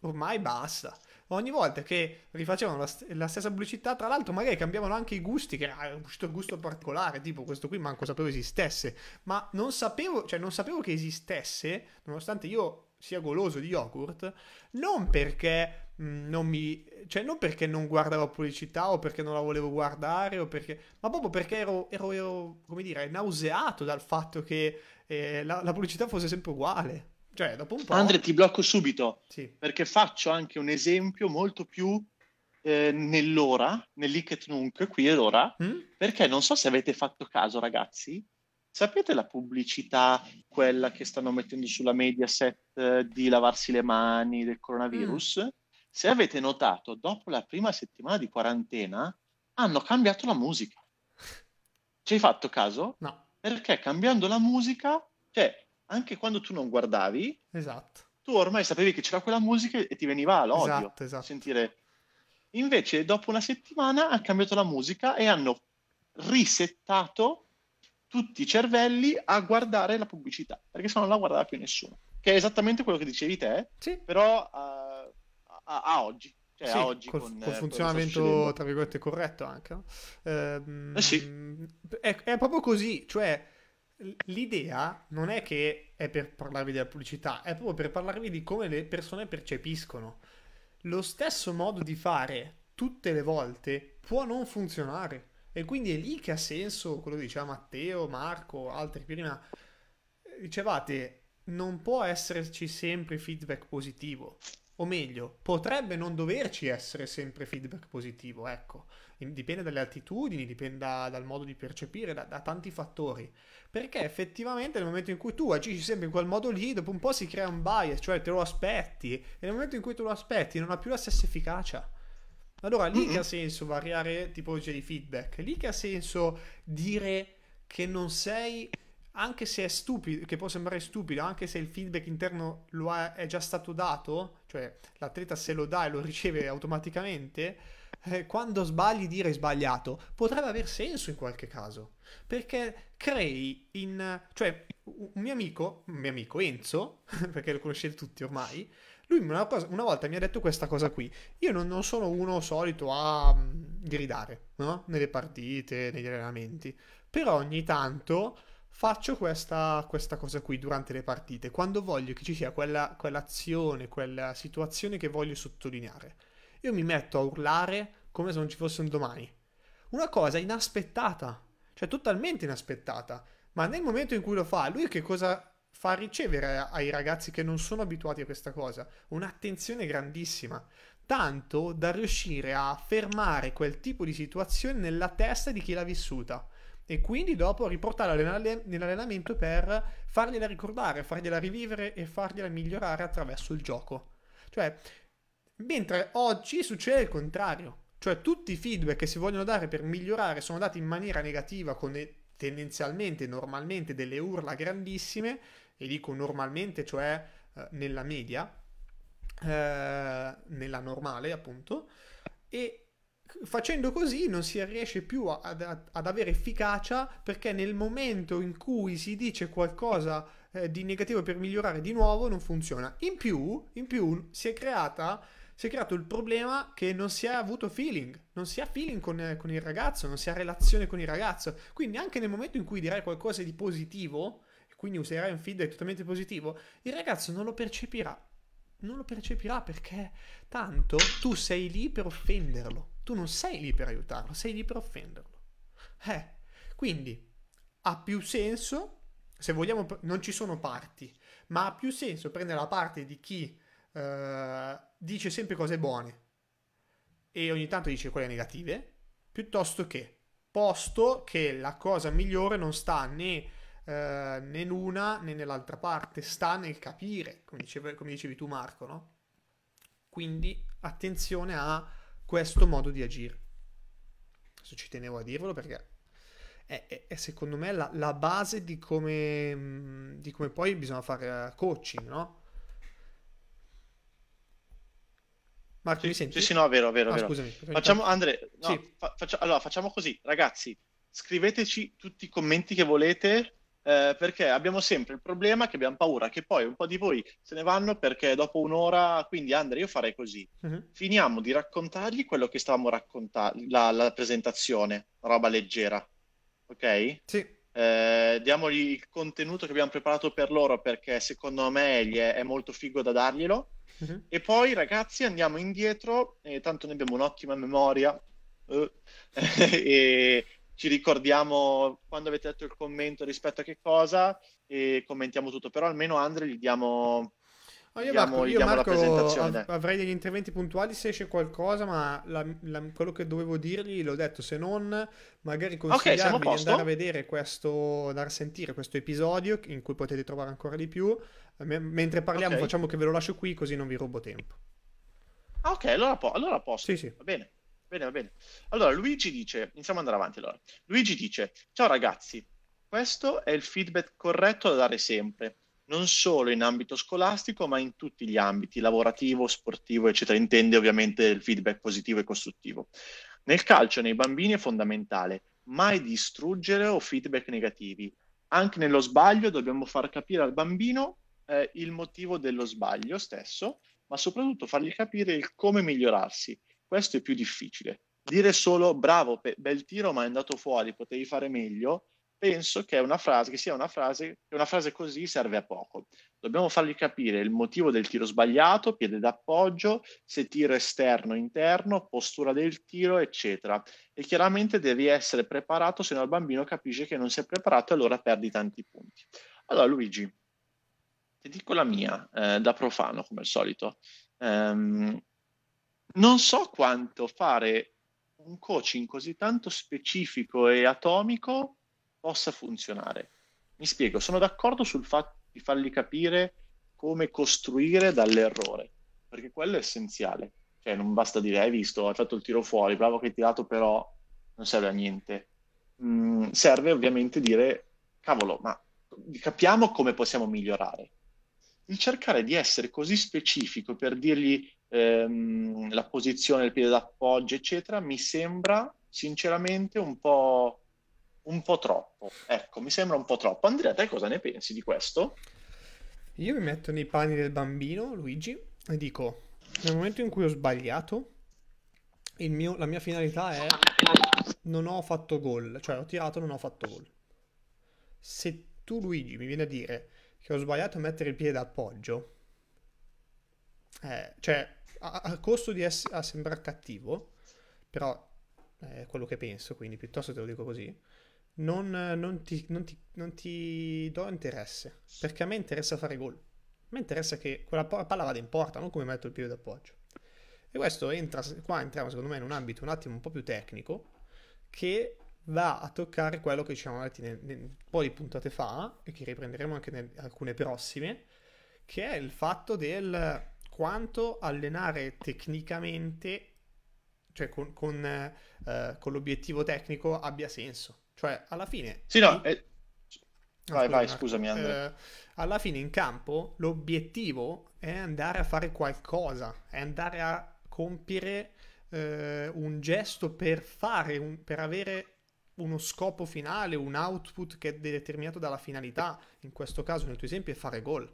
ormai basta ogni volta che rifacevano la, st- la stessa pubblicità, tra l'altro magari cambiavano anche i gusti, che era un gusto particolare, tipo questo qui manco sapevo esistesse, ma non sapevo, cioè non sapevo che esistesse, nonostante io sia goloso di yogurt, non perché mm, non mi cioè non perché non guardavo pubblicità o perché non la volevo guardare o perché ma proprio perché ero, ero, ero come dire nauseato dal fatto che eh, la, la pubblicità fosse sempre uguale cioè, dopo un po'... Andre, ti blocco subito, sì. perché faccio anche un esempio molto più eh, nell'ora, nell'Iket Nunk, qui e ora. mm? perché non so se avete fatto caso, ragazzi, sapete la pubblicità, quella che stanno mettendo sulla Mediaset eh, di lavarsi le mani del coronavirus? Mm. Se avete notato, dopo la prima settimana di quarantena hanno cambiato la musica. Ci hai fatto caso? No. Perché cambiando la musica, cioè, anche quando tu non guardavi, esatto. tu ormai sapevi che c'era quella musica e ti veniva l'odio esatto, esatto. sentire. Invece, dopo una settimana hanno cambiato la musica e hanno risettato tutti i cervelli a guardare la pubblicità, perché se no non la guardava più nessuno. Che è esattamente quello che dicevi te, sì. però uh, a, a, oggi. Cioè, sì, a oggi col, con, col eh, funzionamento, tra virgolette, corretto anche. Eh ehm, sì. È, è proprio così, cioè l'idea non è che è per parlarvi della pubblicità, è proprio per parlarvi di come le persone percepiscono. Lo stesso modo di fare tutte le volte può non funzionare. E quindi è lì che ha senso quello che diceva Matteo, Marco, altri prima. Dicevate, non può esserci sempre feedback positivo o meglio, potrebbe non doverci essere sempre feedback positivo, ecco, dipende dalle attitudini, dipende da, dal modo di percepire, da, da, tanti fattori, perché effettivamente nel momento in cui tu agisci sempre in quel modo lì, dopo un po' si crea un bias, cioè te lo aspetti, e nel momento in cui te lo aspetti non ha più la stessa efficacia. Allora lì mm-hmm. che ha senso variare tipologie di feedback, lì che ha senso dire che non sei anche se è stupido, che può sembrare stupido, anche se il feedback interno ha, è già stato dato, cioè l'atleta se lo dà e lo riceve automaticamente, eh, quando sbagli dire sbagliato potrebbe aver senso in qualche caso, perché crei in... cioè un mio amico, un mio amico Enzo, perché lo conoscete tutti ormai, lui una, cosa, una, volta mi ha detto questa cosa qui. Io non, non sono uno solito a mm, gridare, no? Nelle partite, negli allenamenti. Però ogni tanto faccio questa, questa, cosa qui durante le partite, quando voglio che ci sia quella, quell'azione, quella situazione che voglio sottolineare. Io mi metto a urlare come se non ci fosse un domani. Una cosa inaspettata, cioè totalmente inaspettata, ma nel momento in cui lo fa, lui che cosa fa ricevere ai ragazzi che non sono abituati a questa cosa? Un'attenzione grandissima, tanto da riuscire a fermare quel tipo di situazione nella testa di chi l'ha vissuta e quindi dopo riportarla nell'allenamento per fargliela ricordare, fargliela rivivere e fargliela migliorare attraverso il gioco. Cioè, mentre oggi succede il contrario, cioè tutti i feedback che si vogliono dare per migliorare sono dati in maniera negativa con tendenzialmente, normalmente delle urla grandissime, e dico normalmente, cioè eh, nella media, eh, nella normale appunto, e facendo così non si riesce più ad, ad, avere efficacia perché nel momento in cui si dice qualcosa eh, di negativo per migliorare di nuovo non funziona. In più, in più si, è creata, si è creato il problema che non si è avuto feeling, non si ha feeling con, con il ragazzo, non si ha relazione con il ragazzo. Quindi anche nel momento in cui dirai qualcosa di positivo, quindi userai un feedback totalmente positivo, il ragazzo non lo percepirà. Non lo percepirà perché tanto tu sei lì per offenderlo. Tu non sei lì per aiutarlo, sei lì per offenderlo. Eh, quindi ha più senso, se vogliamo, non ci sono parti, ma ha più senso prendere la parte di chi eh, dice sempre cose buone e ogni tanto dice quelle negative, piuttosto che, posto che la cosa migliore non sta né Uh, né l'una né nell'altra parte, sta nel capire, come, diceva, come dicevi tu Marco, no? Quindi attenzione a questo modo di agire. Adesso ci tenevo a dirvelo perché è, è, è secondo me la, la base di come, mm, di come poi bisogna fare eh, coaching, no? Marco, sì, mi senti? Sì, sì, no, vero, vero, ah, vero. Scusami. Facciamo, Andre, no, sì. fa- faccia- allora, facciamo così, ragazzi, scriveteci tutti i commenti che volete eh, perché abbiamo sempre il problema che abbiamo paura che poi un po' di voi se ne vanno perché dopo un'ora, quindi Andrea io farei così, uh-huh. finiamo di raccontargli quello che stavamo raccontando, la, la, presentazione, roba leggera, ok? Sì. Eh, diamogli il contenuto che abbiamo preparato per loro perché secondo me è, è molto figo da darglielo. Uh-huh. E poi ragazzi andiamo indietro, eh, tanto ne abbiamo un'ottima memoria, Uh, e, ci ricordiamo quando avete detto il commento rispetto a che cosa e commentiamo tutto, però almeno Andre gli diamo... No, ah, io, diamo, io Marco avrei degli interventi puntuali se esce qualcosa, ma la, la, quello che dovevo dirgli l'ho detto, se non magari consigliarmi okay, di andare a vedere questo, andare a sentire questo episodio in cui potete trovare ancora di più. mentre parliamo okay. facciamo che ve lo lascio qui così non vi rubo tempo. Ah, ok, allora, po- allora posso. Sì, sì. Va bene. Bene, va bene. Allora, Luigi dice, iniziamo ad andare avanti allora. Luigi dice, ciao ragazzi, questo è il feedback corretto da dare sempre, non solo in ambito scolastico, ma in tutti gli ambiti, lavorativo, sportivo, eccetera. Intende ovviamente il feedback positivo e costruttivo. Nel calcio, nei bambini è fondamentale mai distruggere o feedback negativi. Anche nello sbaglio dobbiamo far capire al bambino eh, il motivo dello sbaglio stesso, ma soprattutto fargli capire il come migliorarsi questo è più difficile. Dire solo bravo, bel tiro, ma è andato fuori, potevi fare meglio, penso che, una frase, che sia una frase, che una frase così serve a poco. Dobbiamo fargli capire il motivo del tiro sbagliato, piede d'appoggio, se tiro esterno, interno, postura del tiro, eccetera. E chiaramente devi essere preparato, se no il bambino capisce che non si è preparato e allora perdi tanti punti. Allora Luigi, ti dico la mia, eh, da profano come al solito. Ehm, non so quanto fare un coaching così tanto specifico e atomico possa funzionare. Mi spiego, sono d'accordo sul fatto di fargli capire come costruire dall'errore, perché quello è essenziale. Cioè, non basta dire, hai visto, hai fatto il tiro fuori, bravo che hai tirato, però non serve a niente. Mm, serve ovviamente dire, cavolo, ma capiamo come possiamo migliorare. Il cercare di essere così specifico per dirgli, ehm, la posizione del piede d'appoggio, eccetera, mi sembra sinceramente un po', un po' troppo. Ecco, mi sembra un po' troppo. Andrea, te cosa ne pensi di questo? Io mi metto nei panni del bambino, Luigi, e dico, nel momento in cui ho sbagliato, mio, la mia finalità è non ho fatto gol, cioè ho tirato non ho fatto gol. Se tu Luigi mi viene a dire che ho sbagliato a mettere il piede d'appoggio, eh, cioè a, costo di ess- a sembrare cattivo, però è quello che penso, quindi piuttosto te lo dico così, non, non, ti, non, ti, non ti do interesse, perché a me interessa fare gol. A me interessa che quella palla vada in porta, non come metto il piede d'appoggio. E questo entra, qua entriamo secondo me in un ambito un attimo un po' più tecnico, che va a toccare quello che ci siamo detti eh, un po' di puntate fa e che riprenderemo anche in alcune prossime, che è il fatto del quanto allenare tecnicamente, cioè con, con, eh, con l'obiettivo tecnico, abbia senso. Cioè, alla fine... Sì, no, eh... vai, vai, scusami Andrea. Eh, alla fine in campo l'obiettivo è andare a fare qualcosa, è andare a compiere eh, un gesto per fare, un, per avere uno scopo finale, un output che è determinato dalla finalità, in questo caso nel tuo esempio è fare gol.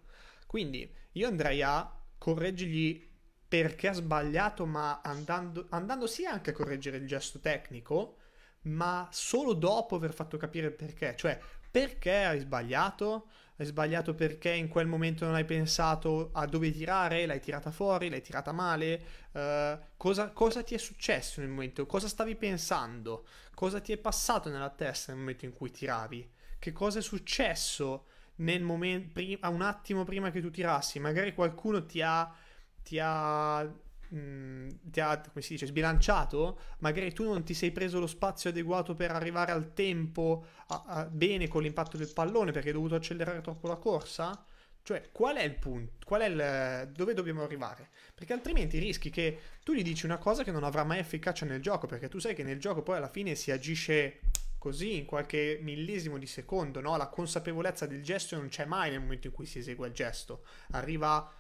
Quindi io andrei a correggergli perché ha sbagliato, ma andando, andando sì anche a correggere il gesto tecnico, ma solo dopo aver fatto capire perché, cioè perché hai sbagliato, hai sbagliato perché in quel momento non hai pensato a dove tirare, l'hai tirata fuori, l'hai tirata male, uh, cosa, cosa, ti è successo nel momento, cosa stavi pensando, cosa ti è passato nella testa nel momento in cui tiravi, che cosa è successo nel momento, prim- un attimo prima che tu tirassi, magari qualcuno ti ha, ti ha mm, ti ha, come si dice, sbilanciato, magari tu non ti sei preso lo spazio adeguato per arrivare al tempo a, a, bene con l'impatto del pallone perché hai dovuto accelerare troppo la corsa. Cioè, qual è il punto? Qual è il, dove dobbiamo arrivare? Perché altrimenti rischi che tu gli dici una cosa che non avrà mai efficacia nel gioco, perché tu sai che nel gioco poi alla fine si agisce così in qualche millesimo di secondo, no? La consapevolezza del gesto non c'è mai nel momento in cui si esegue il gesto, arriva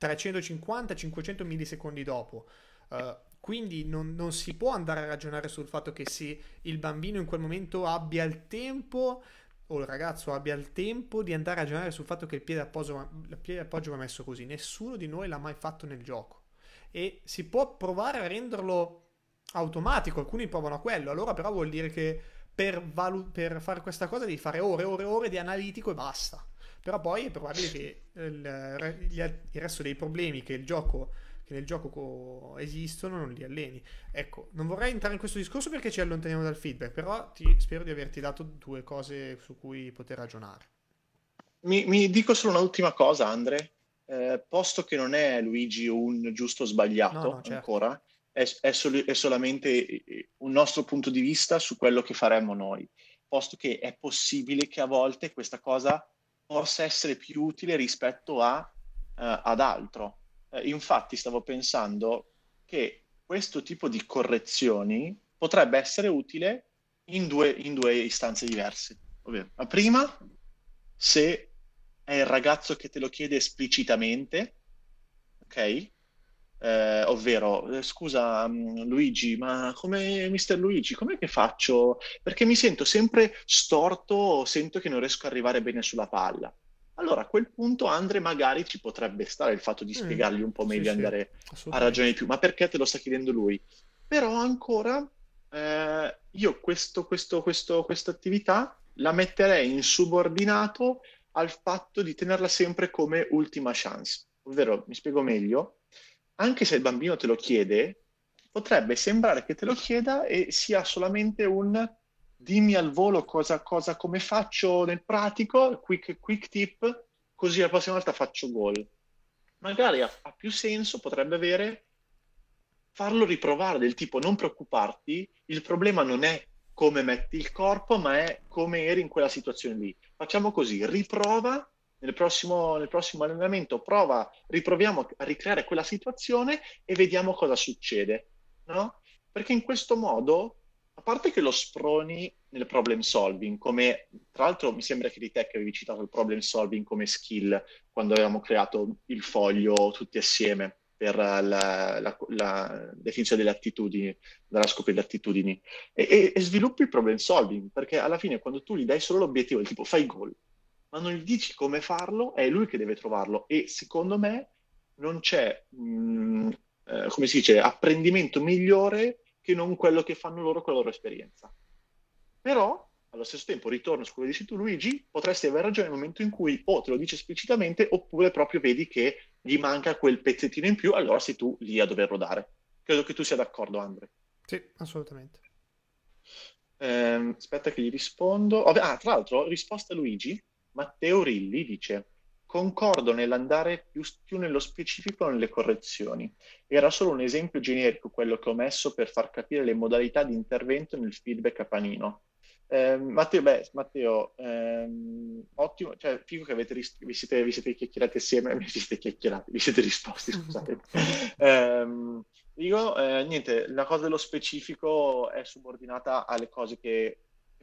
350-500 millisecondi dopo. Uh, quindi non, non, si può andare a ragionare sul fatto che se il bambino in quel momento abbia il tempo o il ragazzo abbia il tempo di andare a ragionare sul fatto che il piede, appoggio, appoggio va messo così. Nessuno di noi l'ha mai fatto nel gioco. E si può provare a renderlo automatico, alcuni provano a quello, allora però vuol dire che per, valu- per fare questa cosa devi fare ore e ore e ore di analitico e basta. Però poi è probabile che il, il resto dei problemi che il gioco che nel gioco co- esistono, non li alleni. Ecco, non vorrei entrare in questo discorso perché ci allontaniamo dal feedback, però ti, spero di averti dato due cose su cui poter ragionare. Mi, mi dico solo un'ultima cosa, Andre, eh, posto che non è Luigi un giusto o sbagliato no, no, certo. ancora, è, è, sol- è solamente eh, un nostro punto di vista su quello che faremmo noi, posto che è possibile che a volte questa cosa possa essere più utile rispetto a, eh, ad altro. Eh, infatti stavo pensando che questo tipo di correzioni potrebbe essere utile in due, in due istanze diverse. Ovvero, la prima, se è il ragazzo che te lo chiede esplicitamente, ok? eh, ovvero eh, scusa mm, Luigi, ma come mister Luigi, com'è che faccio? Perché mi sento sempre storto, sento che non riesco a arrivare bene sulla palla. Allora a quel punto Andre magari ci potrebbe stare il fatto di mm. spiegargli un po' meglio, sì, andare sì, a ragione di più, ma perché te lo sta chiedendo lui? Però ancora eh, io questo, questo, questo, questa attività la metterei in subordinato al fatto di tenerla sempre come ultima chance. Ovvero, mi spiego meglio, anche se il bambino te lo chiede, potrebbe sembrare che te lo chieda e sia solamente un dimmi al volo cosa, cosa come faccio nel pratico, quick, quick tip, così la prossima volta faccio gol. Magari ha, ha più senso, potrebbe avere farlo riprovare del tipo non preoccuparti, il problema non è come metti il corpo, ma è come eri in quella situazione lì. Facciamo così, riprova nel prossimo, nel prossimo allenamento prova, riproviamo a ricreare quella situazione e vediamo cosa succede, no? Perché in questo modo, a parte che lo sproni nel problem solving, come tra l'altro mi sembra che di te che avevi citato il problem solving come skill quando avevamo creato il foglio tutti assieme per la, la, la definizione delle attitudini, dalla scopa delle attitudini, e, e, e sviluppi il problem solving, perché alla fine quando tu gli dai solo l'obiettivo, tipo fai gol, ma non gli dici come farlo, è lui che deve trovarlo. E secondo me non c'è, mh, mm, eh, come si dice, apprendimento migliore che non quello che fanno loro con la loro esperienza. Però, allo stesso tempo, ritorno su quello che dici tu, Luigi, potresti avere ragione nel momento in cui o te lo dice esplicitamente oppure proprio vedi che gli manca quel pezzettino in più, allora sei tu lì a doverlo dare. Credo che tu sia d'accordo, Andre. Sì, assolutamente. Eh, aspetta che gli rispondo. Ah, tra l'altro, risposta a Luigi, Matteo Rilli dice Concordo nell'andare più, più nello specifico nelle correzioni. Era solo un esempio generico quello che ho messo per far capire le modalità di intervento nel feedback a panino. Eh, Matteo, beh, Matteo ehm, ottimo, cioè, figo che avete ris- vi, siete, vi siete chiacchierati assieme, vi siete chiacchierati, vi siete risposti, scusate. eh, dico, eh, niente, la cosa dello specifico è subordinata alle cose che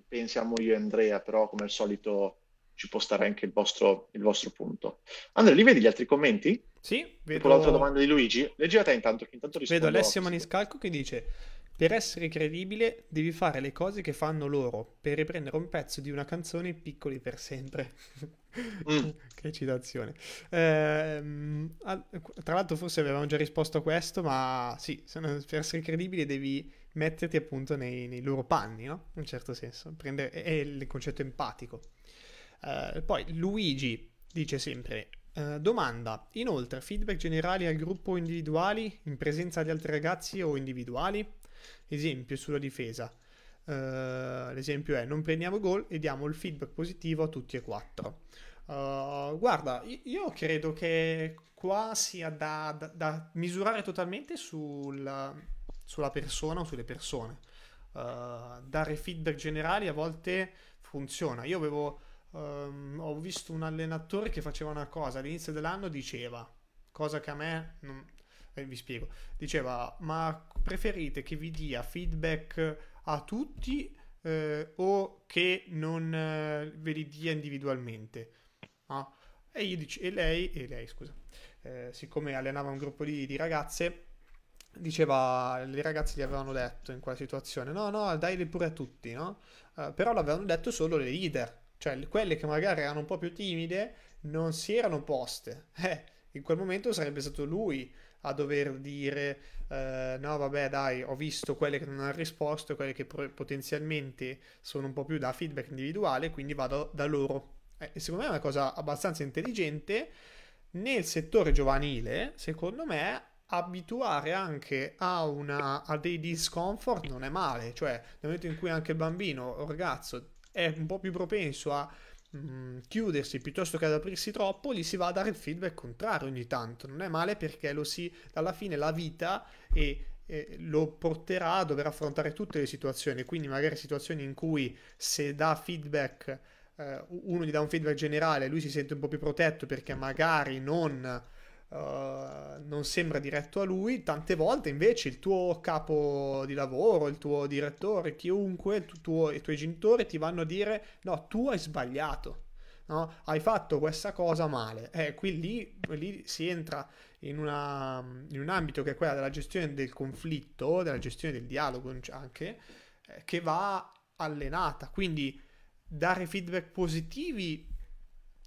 pensiamo io e Andrea, però come al solito ci può stare anche il vostro, il vostro punto. Andrea, li vedi gli altri commenti? Sì, vedo... l'altra domanda di Luigi, leggi te intanto, che intanto rispondo. Vedo Alessio Maniscalco che dice... Per essere credibile devi fare le cose che fanno loro, per riprendere un pezzo di una canzone piccoli per sempre. Mm. che citazione. Eh, tra l'altro forse avevamo già risposto a questo, ma sì, per essere credibile devi metterti appunto nei, nei loro panni, no? In un certo senso, prendere, è il concetto empatico. Eh, poi Luigi dice sempre: uh, Domanda, inoltre feedback generali al gruppo individuali in presenza di altri ragazzi o individuali? Esempio sulla difesa. Uh, l'esempio è: non prendiamo gol e diamo il feedback positivo a tutti e quattro. Uh, guarda, io credo che qua sia da, da, da misurare totalmente sul, sulla persona o sulle persone. Uh, dare feedback generali a volte funziona. Io avevo um, ho visto un allenatore che faceva una cosa all'inizio dell'anno diceva cosa che a me non, eh, vi spiego diceva ma preferite che vi dia feedback a tutti eh, o che non eh, ve li dia individualmente ah. e, io dice, e lei, e lei scusa eh, siccome allenava un gruppo di, di ragazze diceva le ragazze gli avevano detto in quella situazione no no dai pure a tutti no uh, però l'avevano detto solo le leader cioè quelle che magari erano un po' più timide non si erano poste. Eh, in quel momento sarebbe stato lui a dover dire eh, no vabbè dai ho visto quelle che non hanno risposto, quelle che pro- potenzialmente sono un po' più da feedback individuale, quindi vado da loro. Eh, secondo me è una cosa abbastanza intelligente. Nel settore giovanile, secondo me, abituare anche a, una, a dei discomfort non è male, cioè nel momento in cui anche il bambino, o il ragazzo, è un po' più propenso a mh, mm, chiudersi piuttosto che ad aprirsi troppo, gli si va a dare il feedback contrario ogni tanto. Non è male perché lo si, alla fine la vita e lo porterà a dover affrontare tutte le situazioni, quindi magari situazioni in cui se dà feedback, eh, uno gli dà un feedback generale, lui si sente un po' più protetto perché magari non eh, non sembra diretto a lui, tante volte invece il tuo capo di lavoro, il tuo direttore, chiunque, tu, tuo, i tuoi genitori ti vanno a dire no, tu hai sbagliato, no? hai fatto questa cosa male. Eh, qui lì, lì si entra in, una, in, un ambito che è quello della gestione del conflitto, della gestione del dialogo anche, eh, che va allenata. Quindi dare feedback positivi,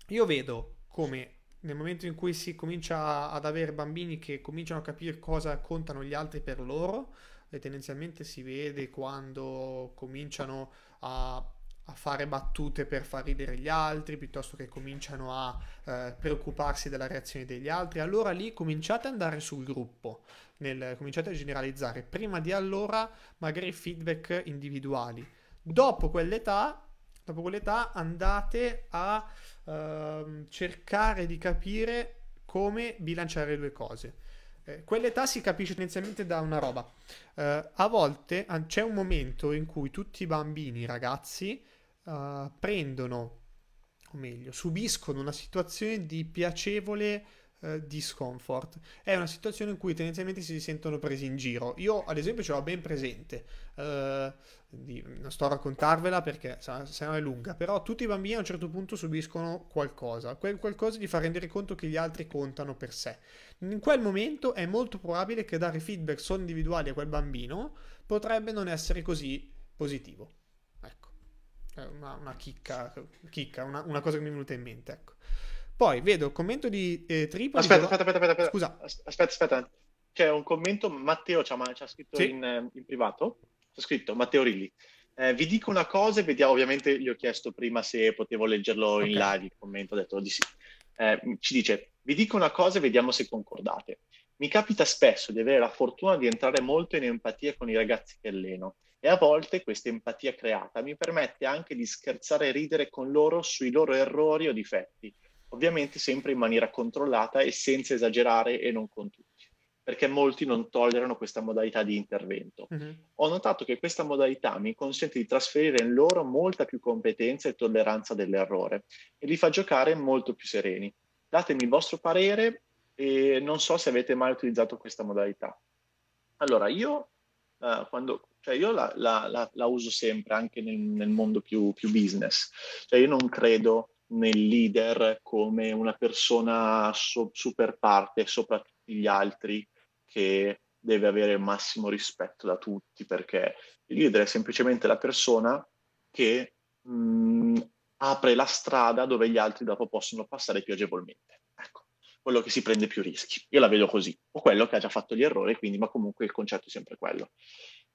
io vedo come nel momento in cui si comincia ad avere bambini che cominciano a capire cosa contano gli altri per loro, e tendenzialmente si vede quando cominciano a, a, fare battute per far ridere gli altri, piuttosto che cominciano a eh, preoccuparsi della reazione degli altri, allora lì cominciate ad andare sul gruppo, nel, cominciate a generalizzare. Prima di allora magari feedback individuali. Dopo quell'età dopo quell'età andate a uh, cercare di capire come bilanciare le due cose. Eh, quell'età si capisce tendenzialmente da una roba. Uh, a volte an- c'è un momento in cui tutti i bambini, i ragazzi, uh, prendono, o meglio, subiscono una situazione di piacevole eh, di È una situazione in cui tendenzialmente si sentono presi in giro. Io, ad esempio, ce l'ho ben presente. Eh, non sto a raccontarvela perché se no è lunga, però tutti i bambini a un certo punto subiscono qualcosa, quel qualcosa di fa rendere conto che gli altri contano per sé. In quel momento è molto probabile che dare feedback solo individuali a quel bambino potrebbe non essere così positivo. Ecco, è una, una chicca, chicca una, una cosa che mi è venuta in mente, ecco. Poi vedo il commento di eh, Tripoli. Aspetta, aspetta, aspetta, aspetta, Scusa. Aspetta, aspetta. C'è un commento, Matteo ci ha, ci ha scritto sì. in, eh, in, privato. C'è scritto Matteo Rilli. Eh, vi dico una cosa e vediamo, ovviamente gli ho chiesto prima se potevo leggerlo okay. in live il commento, ho detto di sì. Eh, ci dice, vi dico una cosa e vediamo se concordate. Mi capita spesso di avere la fortuna di entrare molto in empatia con i ragazzi che alleno e a volte questa empatia creata mi permette anche di scherzare e ridere con loro sui loro errori o difetti ovviamente sempre in maniera controllata e senza esagerare e non con tutti, perché molti non tollerano questa modalità di intervento. Mm-hmm. Ho notato che questa modalità mi consente di trasferire in loro molta più competenza e tolleranza dell'errore e li fa giocare molto più sereni. Datemi il vostro parere e non so se avete mai utilizzato questa modalità. Allora, io, uh, quando, cioè io la, la, la, la, uso sempre anche nel, nel mondo più, più business, cioè io non credo nel leader come una persona so- super parte sopra tutti gli altri che deve avere il massimo rispetto da tutti perché il leader è semplicemente la persona che mh, mm, apre la strada dove gli altri dopo possono passare più agevolmente. Ecco, quello che si prende più rischi. Io la vedo così, o quello che ha già fatto gli errori, quindi, ma comunque il concetto è sempre quello.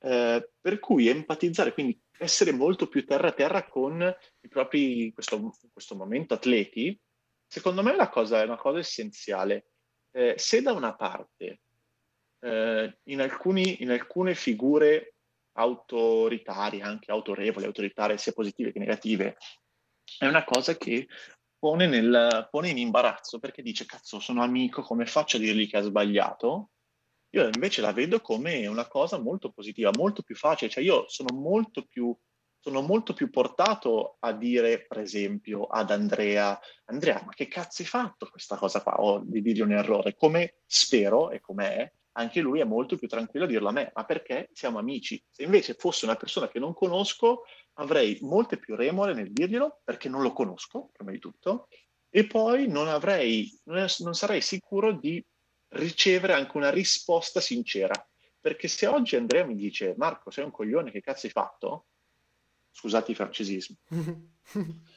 Eh, per cui empatizzare, quindi essere molto più terra a terra con i propri, in questo, in questo momento, atleti, secondo me è una cosa, è una cosa essenziale. Eh, se da una parte eh, in, alcuni, in, alcune figure autoritarie, anche autorevoli, autoritarie, sia positive che negative, è una cosa che pone, nel, pone in imbarazzo perché dice cazzo sono amico, come faccio a dirgli che ha sbagliato? Io invece la vedo come una cosa molto positiva, molto più facile, cioè io sono molto più, sono molto più portato a dire, per esempio, ad Andrea, Andrea, ma che cazzo hai fatto questa cosa qua? O oh, di dirgli un errore, come spero e com'è, anche lui è molto più tranquillo a dirlo a me, ma perché siamo amici? Se invece fosse una persona che non conosco, avrei molte più remore nel dirglielo, perché non lo conosco, prima di tutto, e poi non avrei, non sarei sicuro di ricevere anche una risposta sincera. Perché se oggi Andrea mi dice Marco sei un coglione, che cazzo hai fatto? Scusate i francesismi.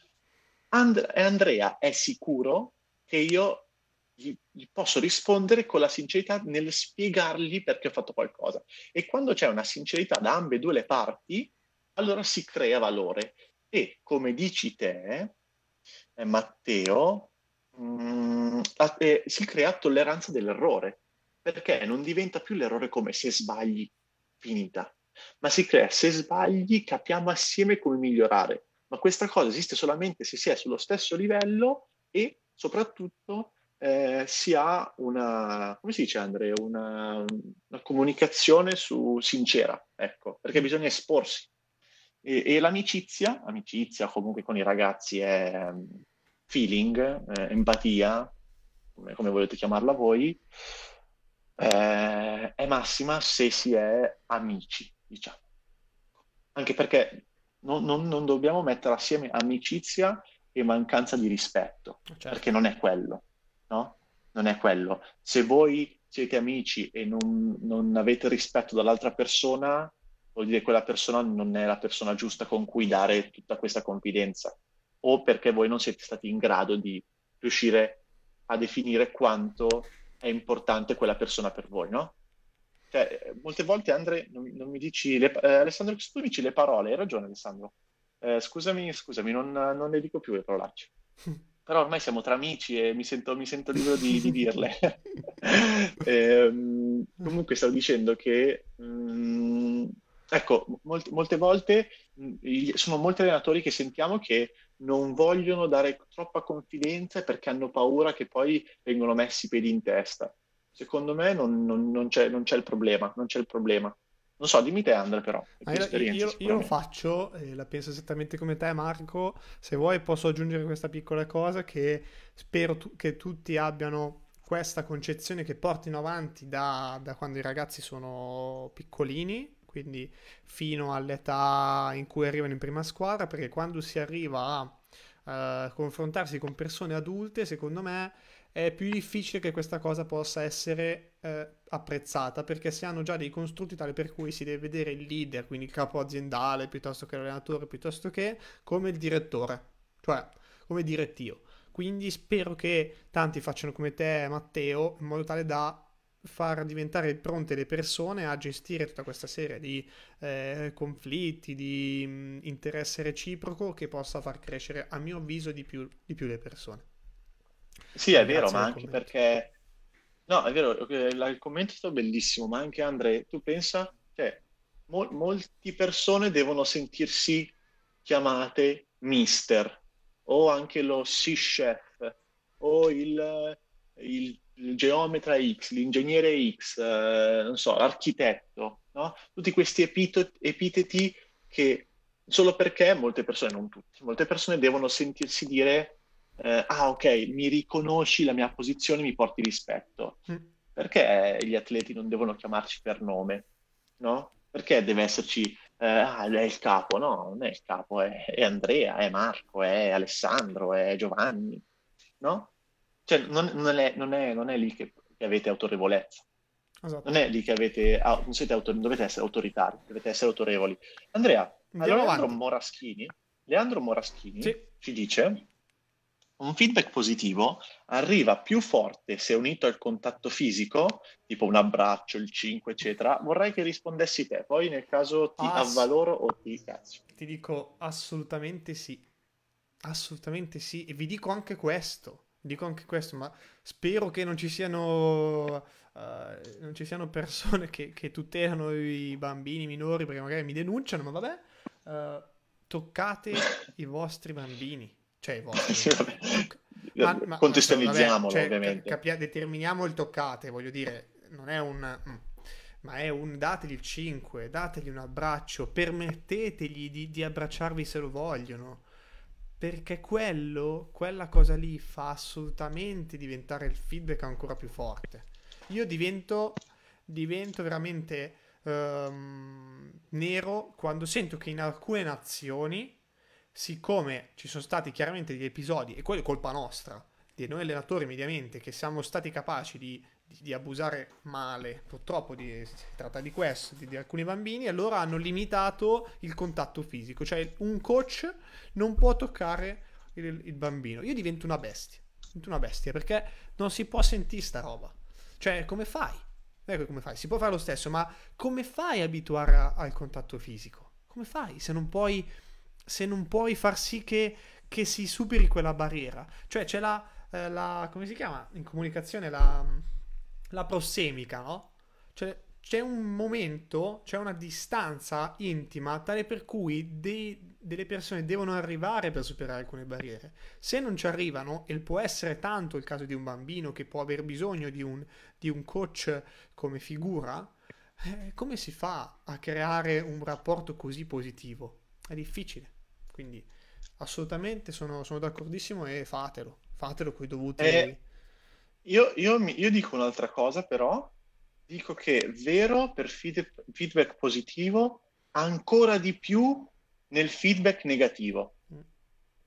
And- Andrea è sicuro che io gli, gli posso rispondere con la sincerità nel spiegargli perché ho fatto qualcosa. E quando c'è una sincerità da ambe due le parti, allora si crea valore. E come dici te, eh, Matteo, mh, mm, eh, si crea tolleranza dell'errore, perché non diventa più l'errore come se sbagli, finita, ma si crea se sbagli capiamo assieme come migliorare, ma questa cosa esiste solamente se si è sullo stesso livello e soprattutto eh, si ha una, come si dice Andrea, una, una, comunicazione su, sincera, ecco, perché bisogna esporsi. E, e l'amicizia, amicizia comunque con i ragazzi è, feeling, eh, empatia, come, come, volete chiamarla voi, eh, è massima se si è amici, diciamo. Anche perché non, non, non dobbiamo mettere assieme amicizia e mancanza di rispetto, certo. perché non è quello, no? Non è quello. Se voi siete amici e non, non avete rispetto dall'altra persona, vuol dire che quella persona non è la persona giusta con cui dare tutta questa confidenza o perché voi non siete stati in grado di riuscire a definire quanto è importante quella persona per voi, no? Cioè, molte volte, Andre, non, non mi dici... Le, eh, Alessandro, tu mi dici le parole, hai ragione, Alessandro. Eh, scusami, scusami, non, non, ne dico più le parolacce. Però ormai siamo tra amici e mi sento, mi sento libero di, di dirle. eh, comunque stavo dicendo che... Mh, mm, ecco, molte, molte volte mh, mm, sono molti allenatori che sentiamo che non vogliono dare troppa confidenza perché hanno paura che poi vengono messi i piedi in testa. Secondo me non, non, non, c'è, non c'è, il problema, non c'è il problema. Non so, dimmi te Andrea però. Ah, io, io, io, lo faccio, e eh, la penso esattamente come te Marco, se vuoi posso aggiungere questa piccola cosa che spero tu, che tutti abbiano questa concezione che portino avanti da, da quando i ragazzi sono piccolini, quindi fino all'età in cui arrivano in prima squadra, perché quando si arriva a uh, confrontarsi con persone adulte, secondo me è più difficile che questa cosa possa essere eh, apprezzata perché se hanno già dei costrutti tali per cui si deve vedere il leader, quindi il capo aziendale piuttosto che l'allenatore, piuttosto che come il direttore, cioè come direttivo. Quindi spero che tanti facciano come te, Matteo, in modo tale da far diventare pronte le persone a gestire tutta questa serie di eh, conflitti, di mh, mm, interesse reciproco che possa far crescere, a mio avviso, di più, di più le persone. Sì, è Grazie vero, ma anche commento. perché... No, è vero, il commento è stato bellissimo, ma anche Andre, tu pensa, che cioè, mol- molte persone devono sentirsi chiamate mister o anche lo sea chef o il il geometra X, l'ingegnere X, eh, non so, l'architetto, no? tutti questi epiteti che solo perché molte persone, non tutti, molte persone devono sentirsi dire eh, ah ok, mi riconosci la mia posizione, mi porti rispetto. Mm. Perché gli atleti non devono chiamarci per nome? No? Perché deve esserci eh, ah, è il capo? No, non è il capo, è, è Andrea, è Marco, è Alessandro, è Giovanni, no? Cioè, non, non, è, non, è, non è, lì che, che avete autorevolezza. Esatto. Non è lì che avete, ah, autor- dovete essere autoritari, dovete essere autorevoli. Andrea, Leandro Moraschini, Leandro Moraschini sì. ci dice un feedback positivo arriva più forte se unito al contatto fisico, tipo un abbraccio, il 5, eccetera. Vorrei che rispondessi te, poi nel caso ti Ass- avvaloro o ti cazzo. Ti dico assolutamente sì. Assolutamente sì e vi dico anche questo dico anche questo, ma spero che non ci siano, uh, non ci siano persone che, che, tutelano i bambini minori perché magari mi denunciano, ma vabbè, uh, toccate i vostri bambini, cioè i vostri. Sì, ma, ah, ma, Contestualizziamolo, vabbè, cioè, ovviamente. Capia- determiniamo il toccate, voglio dire, non è un... Mm, ma è un dategli il 5, dategli un abbraccio, permettetegli di, di abbracciarvi se lo vogliono perché quello, quella cosa lì fa assolutamente diventare il feedback ancora più forte. Io divento, divento veramente um, nero quando sento che in alcune nazioni, siccome ci sono stati chiaramente degli episodi, e quello è colpa nostra, di noi allenatori mediamente, che siamo stati capaci di di abusare male, purtroppo di, si tratta di questo, di, di, alcuni bambini, allora hanno limitato il contatto fisico, cioè un coach non può toccare il, il bambino. Io divento una bestia, divento una bestia perché non si può sentire sta roba. Cioè, come fai? Ecco come fai, si può fare lo stesso, ma come fai a abituare a, al contatto fisico? Come fai se non puoi, se non puoi far sì che, che si superi quella barriera? Cioè, c'è la, eh, la come si chiama in comunicazione la la prossemica, no? Cioè c'è un momento, c'è una distanza intima tale per cui dei, delle persone devono arrivare per superare alcune barriere. Se non ci arrivano, e può essere tanto il caso di un bambino che può aver bisogno di un, di un coach come figura, eh, come si fa a creare un rapporto così positivo? È difficile. Quindi assolutamente sono, sono d'accordissimo e fatelo, fatelo con i dovuti... Eh io, io, io dico un'altra cosa però, dico che vero per feed, feedback positivo ancora di più nel feedback negativo mm.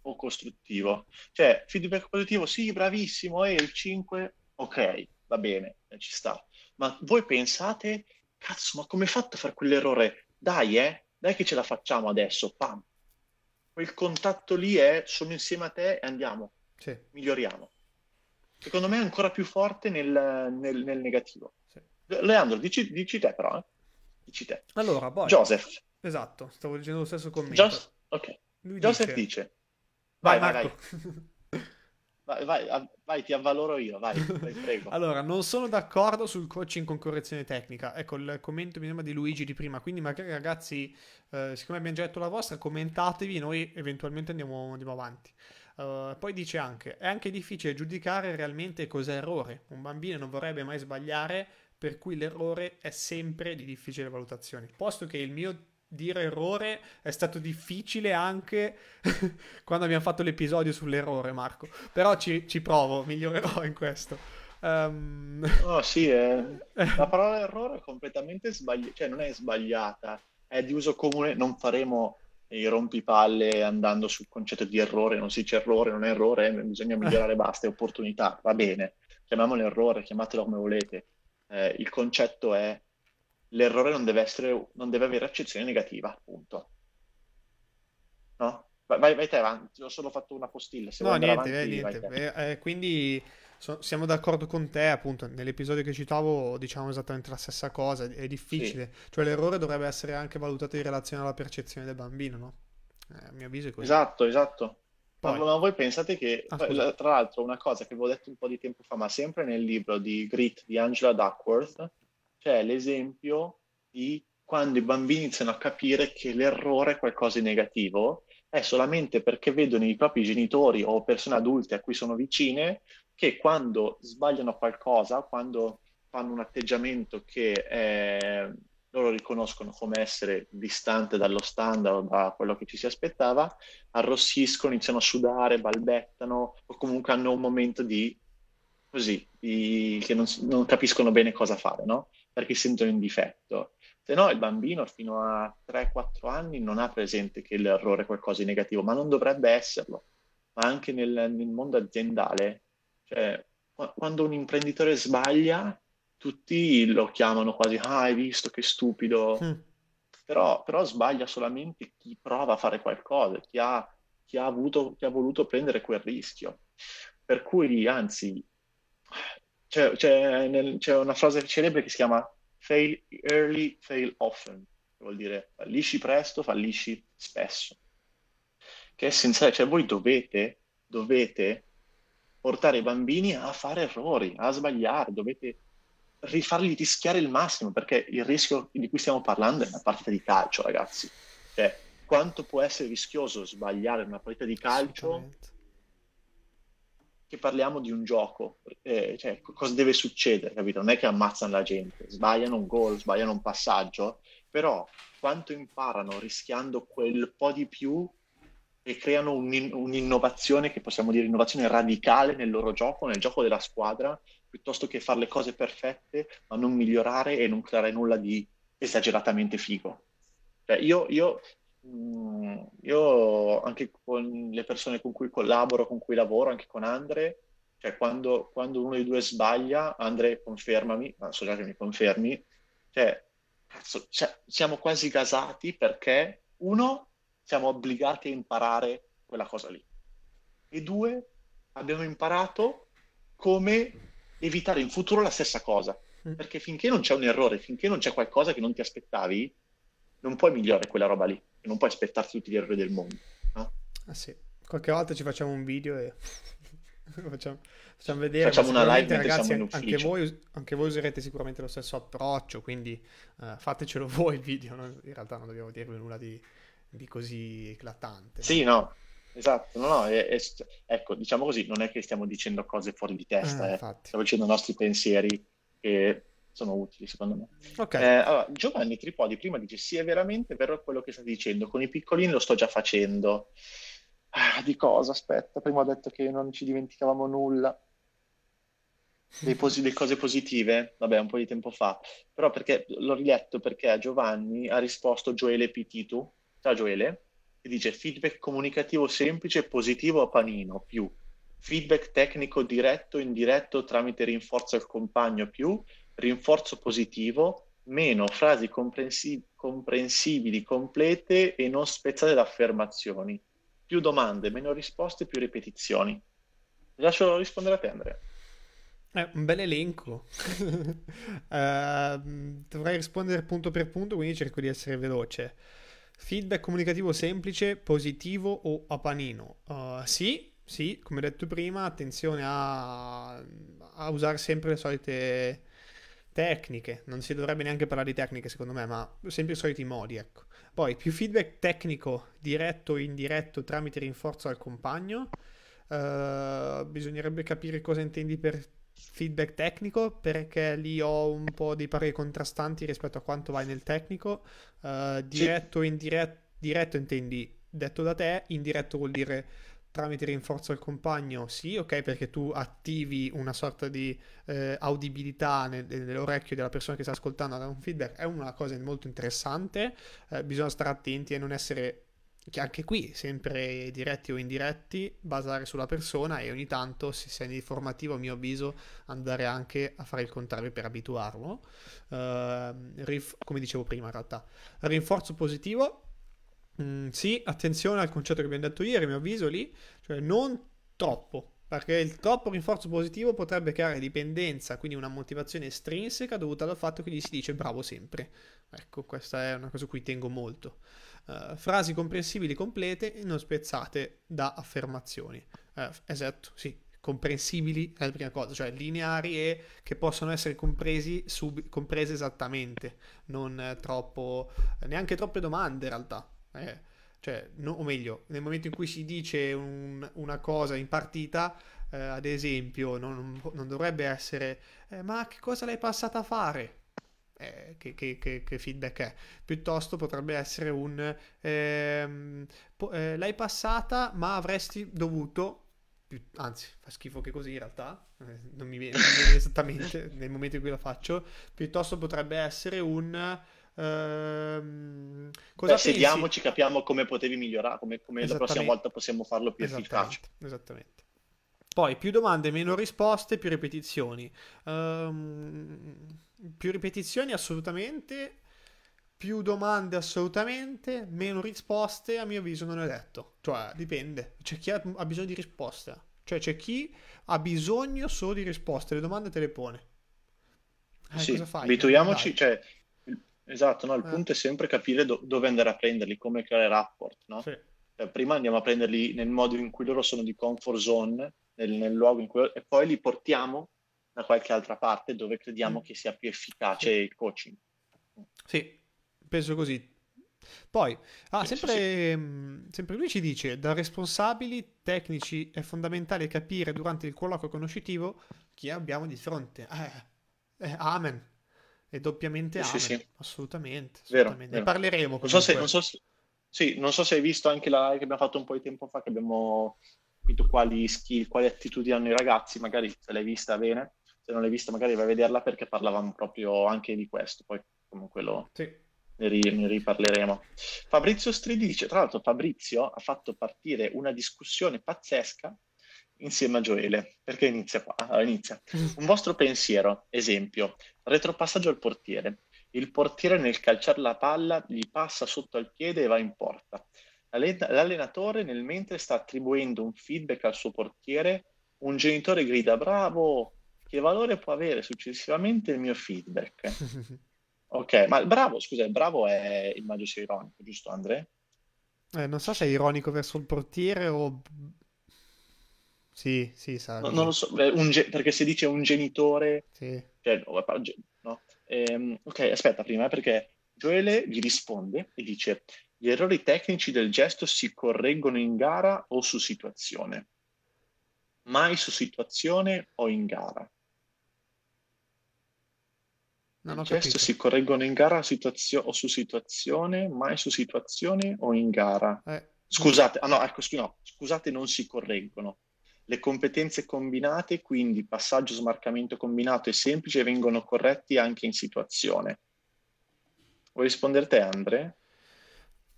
o costruttivo. Cioè, feedback positivo, sì, bravissimo, e eh, il 5, ok, va bene, eh, ci sta. Ma voi pensate, cazzo, ma come hai fatto a fare quell'errore? Dai, eh, dai che ce la facciamo adesso, pam. Quel contatto lì è, sono insieme a te e andiamo, sì. miglioriamo secondo me è ancora più forte nel, nel, nel negativo. Sì. Leandro, dici, dici, te però, eh? dici te. Allora, poi... Joseph. Esatto, stavo dicendo lo stesso commento. Just... Okay. Joseph dice... dice... Vai, vai, vai. vai, vai, vai. ti avvaloro io, vai, prego. allora, non sono d'accordo sul coaching con correzione tecnica. Ecco, il commento mi sembra di Luigi di prima, quindi magari ragazzi, eh, siccome abbiamo già detto la vostra, commentatevi, e noi eventualmente andiamo, andiamo avanti. Eh, poi dice anche, è anche difficile giudicare realmente cos'è errore. Un bambino non vorrebbe mai sbagliare, per cui l'errore è sempre di difficile valutazione. Posto che il mio dire errore è stato difficile anche quando abbiamo fatto l'episodio sull'errore, Marco. Però ci, ci provo, migliorerò in questo. Um... No, sì, eh. la parola errore è completamente sbagliata, cioè non è sbagliata, è di uso comune, non faremo i rompipalle andando sul concetto di errore, non si dice errore, non è errore, eh, bisogna migliorare, eh. basta, è opportunità, va bene, chiamiamolo errore, chiamatelo come volete. Eh, il concetto è l'errore non deve, essere, non deve avere accezione negativa, punto. No? Vai, vai te avanti, ho solo fatto una postilla. Se no, niente, avanti, eh, niente. Vai eh, quindi So, siamo d'accordo con te, appunto, nell'episodio che citavo diciamo esattamente la stessa cosa, è difficile, sì. cioè l'errore dovrebbe essere anche valutato in relazione alla percezione del bambino, no? Eh, a mio avviso è così. Esatto, esatto. Poi... Ma, voi pensate che, ah, tra l'altro, una cosa che avevo detto un po' di tempo fa, ma sempre nel libro di Grit di Angela Duckworth, c'è l'esempio di quando i bambini iniziano a capire che l'errore è qualcosa di negativo, è solamente perché vedono i propri genitori o persone adulte a cui sono vicine che quando sbagliano qualcosa, quando fanno un atteggiamento che eh, loro riconoscono come essere distante dallo standard, da quello che ci si aspettava, arrossiscono, iniziano a sudare, balbettano o comunque hanno un momento di così, di, che non, non, capiscono bene cosa fare, no? Perché sentono in difetto. Se no, il bambino fino a 3-4 anni non ha presente che l'errore è qualcosa di negativo, ma non dovrebbe esserlo. Ma anche nel, nel mondo aziendale cioè, quando un imprenditore sbaglia, tutti lo chiamano quasi, ah, hai visto che stupido. Mm. Però, però, sbaglia solamente chi prova a fare qualcosa, chi ha, chi, ha avuto, chi ha, voluto prendere quel rischio. Per cui, anzi, c'è, c'è, nel, c'è una frase celebre che si chiama fail early, fail often, che vuol dire fallisci presto, fallisci spesso. Che è essenziale, cioè voi dovete, dovete portare i bambini a fare errori, a sbagliare, dovete rifarli rischiare il massimo, perché il rischio di cui stiamo parlando è una partita di calcio, ragazzi. Cioè, quanto può essere rischioso sbagliare una partita di calcio che parliamo di un gioco, eh, cioè, cosa deve succedere, capito? Non è che ammazzano la gente, sbagliano un gol, sbagliano un passaggio, però quanto imparano rischiando quel po' di più e creano un, un'innovazione che possiamo dire innovazione radicale nel loro gioco, nel gioco della squadra, piuttosto che fare le cose perfette ma non migliorare e non creare nulla di esageratamente figo. Cioè, io, io, mh, mm, io, anche con le persone con cui collaboro, con cui lavoro, anche con Andre, cioè quando, quando uno dei due sbaglia, Andre confermami, ma so già che mi confermi, cioè, cazzo, cioè, siamo quasi gasati perché uno siamo obbligati a imparare quella cosa lì. E due, abbiamo imparato come evitare in futuro la stessa cosa. Mm. Perché finché non c'è un errore, finché non c'è qualcosa che non ti aspettavi, non puoi migliorare quella roba lì. Non puoi aspettarti tutti gli errori del mondo. No? Ah sì, qualche volta ci facciamo un video e facciamo, facciamo, vedere. Facciamo una live ragazzi, anche voi, anche voi, userete sicuramente lo stesso approccio, quindi uh, fatecelo voi il video. No? In realtà non dobbiamo dirvi nulla di, di così eclatante. Sì, no, esatto. No, no, è, è, ecco, diciamo così, non è che stiamo dicendo cose fuori di testa, eh, eh. stiamo dicendo i nostri pensieri che sono utili, secondo me. Okay. Eh, allora, Giovanni Tripodi prima dice: Sì, è veramente vero quello che stai dicendo, con i piccolini lo sto già facendo. Ah, di cosa? Aspetta, prima ho detto che non ci dimenticavamo nulla. Posi- delle cose positive, vabbè, un po' di tempo fa, però perché l'ho riletto perché a Giovanni ha risposto Joele Pititu, da Gioele e dice feedback comunicativo semplice positivo a panino più feedback tecnico diretto indiretto tramite rinforzo al compagno più rinforzo positivo meno frasi comprensi- comprensibili, complete e non spezzate da affermazioni. Più domande, meno risposte, più ripetizioni. Lascio rispondere a te, Andrea. Eh, un bel elenco. uh, dovrei rispondere punto per punto, quindi cerco di essere veloce. Feedback comunicativo semplice, positivo o a panino? Uh, eh, sì, sì, come detto prima, attenzione a, a, usare sempre le solite tecniche. Non si dovrebbe neanche parlare di tecniche, secondo me, ma sempre i soliti modi, ecco. Poi, più feedback tecnico, diretto o indiretto, tramite rinforzo al compagno. Uh, bisognerebbe capire cosa intendi per feedback tecnico perché lì ho un po' dei pareri contrastanti rispetto a quanto vai nel tecnico. Uh, diretto o indiretto, diretto intendi detto da te, indiretto vuol dire tramite rinforzo al compagno, sì, ok, perché tu attivi una sorta di eh, audibilità nel, nell'orecchio della persona che sta ascoltando a dare un feedback, è una cosa molto interessante, eh, bisogna stare attenti e non essere che anche qui, sempre diretti o indiretti, basare sulla persona e ogni tanto, se sei in formativo, a mio avviso, andare anche a fare il contrario per abituarlo. Uh, rinf- come dicevo prima, in realtà. Rinforzo positivo. Mm, sì, attenzione al concetto che abbiamo detto ieri, a mio avviso, lì, cioè non troppo, perché il troppo rinforzo positivo potrebbe creare dipendenza, quindi una motivazione estrinseca dovuta al fatto che gli si dice bravo sempre. Ecco, questa è una cosa a cui tengo molto uh, frasi comprensibili complete e non spezzate da affermazioni. Uh, esatto, sì, comprensibili è la prima cosa, cioè lineari e che possono essere compresi sub- comprese esattamente, non troppo, neanche troppe domande in realtà. Eh, cioè, no, o meglio, nel momento in cui si dice un, una cosa in partita, eh, ad esempio, non, non dovrebbe essere eh, ma che cosa l'hai passata a fare? Eh, che, che, che, che, feedback è? Piuttosto potrebbe essere un ehm, po- eh, l'hai passata, ma avresti dovuto. Più, anzi, fa schifo che così in realtà, eh, non mi viene, non viene esattamente nel momento in cui la faccio. Piuttosto potrebbe essere un. Ehm, cosa Beh, sediamoci, capiamo come potevi migliorare, come, come la prossima volta possiamo farlo più esattamente, efficace. Esattamente. Poi più domande, meno risposte, più ripetizioni. Um, più ripetizioni assolutamente, più domande assolutamente, meno risposte a mio avviso non è detto. Cioè dipende, c'è chi ha, ha bisogno di risposte, Cioè c'è chi ha bisogno solo di risposte, le domande te le pone. Eh, sì, cosa fai? abituiamoci, Dai. cioè, esatto, no? il eh. punto è sempre capire do- dove andare a prenderli, come creare rapport, no? Sì. Cioè, prima andiamo a prenderli nel modo in cui loro sono di comfort zone, nel, nel luogo in cui... e poi li portiamo da qualche altra parte dove crediamo mm. che sia più efficace sì. il coaching. Sì, penso così. Poi, ah, sempre, mm, sempre lui ci dice, da responsabili tecnici è fondamentale capire durante il colloquio conoscitivo chi abbiamo di fronte. Eh, eh, amen. E doppiamente sì, amen. Sì, assolutamente. assolutamente. Vero, ne parleremo. Non so se, non so se... Sì, non so se hai visto anche la live che abbiamo fatto un po' di tempo fa, che abbiamo capito quali skill, quali attitudini hanno i ragazzi, magari se l'hai vista bene, se non l'hai vista magari vai a vederla perché parlavamo proprio anche di questo, poi comunque lo, sì. ne, ri, ne, riparleremo. Fabrizio Stridi dice, tra l'altro Fabrizio ha fatto partire una discussione pazzesca insieme a Gioele, perché inizia qua, allora, ah, inizia. Un vostro pensiero, esempio, retropassaggio al portiere. Il portiere nel calciare la palla gli passa sotto al piede e va in porta l'allenatore nel mentre sta attribuendo un feedback al suo portiere, un genitore grida bravo, che valore può avere successivamente il mio feedback? ok, ma il bravo, scusa, il bravo è, immagino sia ironico, giusto Andrea? Eh, non so se è ironico verso il portiere o... Sì, sì, sa. No, non lo so, ge- perché se dice un genitore... Sì. Cioè, no, no. Ehm, ok, aspetta prima, eh, perché Joele gli risponde e dice gli errori tecnici del gesto si correggono in gara o su situazione. Mai su situazione o in gara. Non ho il gesto capito. si correggono in gara situazio- o su situazione, mai su situazione o in gara. Eh. Mm. Scusate, ah no, ecco, scu- no, scusate, non si correggono. Le competenze combinate, quindi passaggio, smarcamento combinato e semplice, vengono corretti anche in situazione. Vuoi rispondere te, Andre?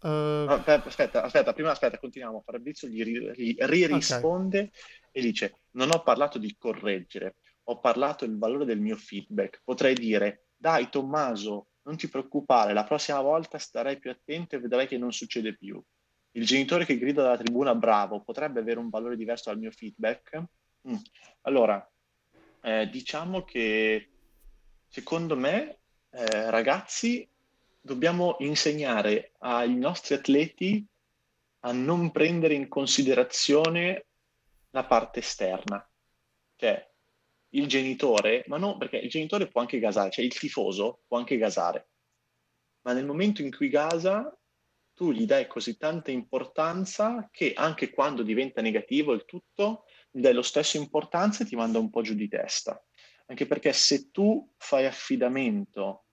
Uh... aspetta, aspetta, prima aspetta, continuiamo. Fabrizio gli, gli risponde okay. e dice: Non ho parlato di correggere, ho parlato del valore del mio feedback. Potrei dire: Dai, Tommaso, non ti preoccupare, la prossima volta starai più attento e vedrai che non succede più. Il genitore che grida dalla tribuna bravo potrebbe avere un valore diverso dal mio feedback? Mm. Allora, eh, diciamo che secondo me, eh, ragazzi, dobbiamo insegnare ai nostri atleti a non prendere in considerazione la parte esterna, cioè il genitore, ma no, perché il genitore può anche gasare, cioè il tifoso può anche gasare, ma nel momento in cui gasa tu gli dai così tanta importanza che anche quando diventa negativo il tutto, gli dai lo stesso importanza e ti manda un po' giù di testa. Anche perché se tu fai affidamento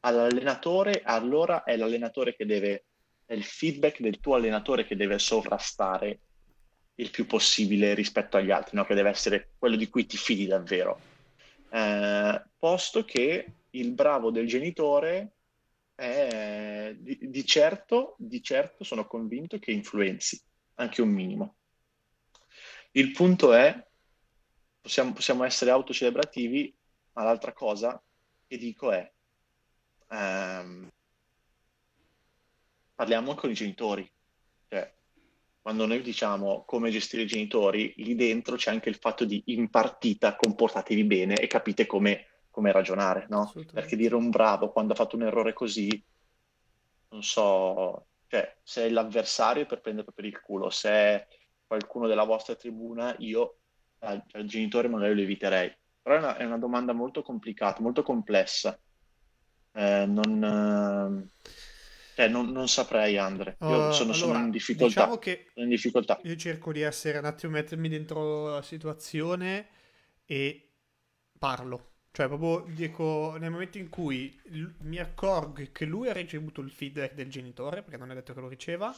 all'allenatore, allora è l'allenatore che deve, è il feedback del tuo allenatore che deve sovrastare il più possibile rispetto agli altri, no? che deve essere quello di cui ti fidi davvero. Eh, posto che il bravo del genitore è, di, di, certo, di certo sono convinto che influenzi anche un minimo. Il punto è, possiamo, possiamo essere autocelebrativi, ma l'altra cosa che dico è, ehm, parliamo con i genitori. Cioè, quando noi diciamo come gestire i genitori, lì dentro c'è anche il fatto di in partita comportatevi bene e capite come, come ragionare, no? Perché dire un bravo quando ha fatto un errore così, non so, cioè, se è l'avversario per prenderlo per il culo, se è qualcuno della vostra tribuna, io al, al genitore magari lo eviterei. Però è una, è una domanda molto complicata, molto complessa eh, non, eh, cioè, non, non, saprei Andre, io oh, sono, allora, sono, in difficoltà, diciamo sono in difficoltà. Io cerco di essere un attimo, mettermi dentro la situazione e parlo. Cioè, proprio dico, nel momento in cui l- mi accorgo che lui ha ricevuto il feedback del genitore, perché non è detto che lo riceva,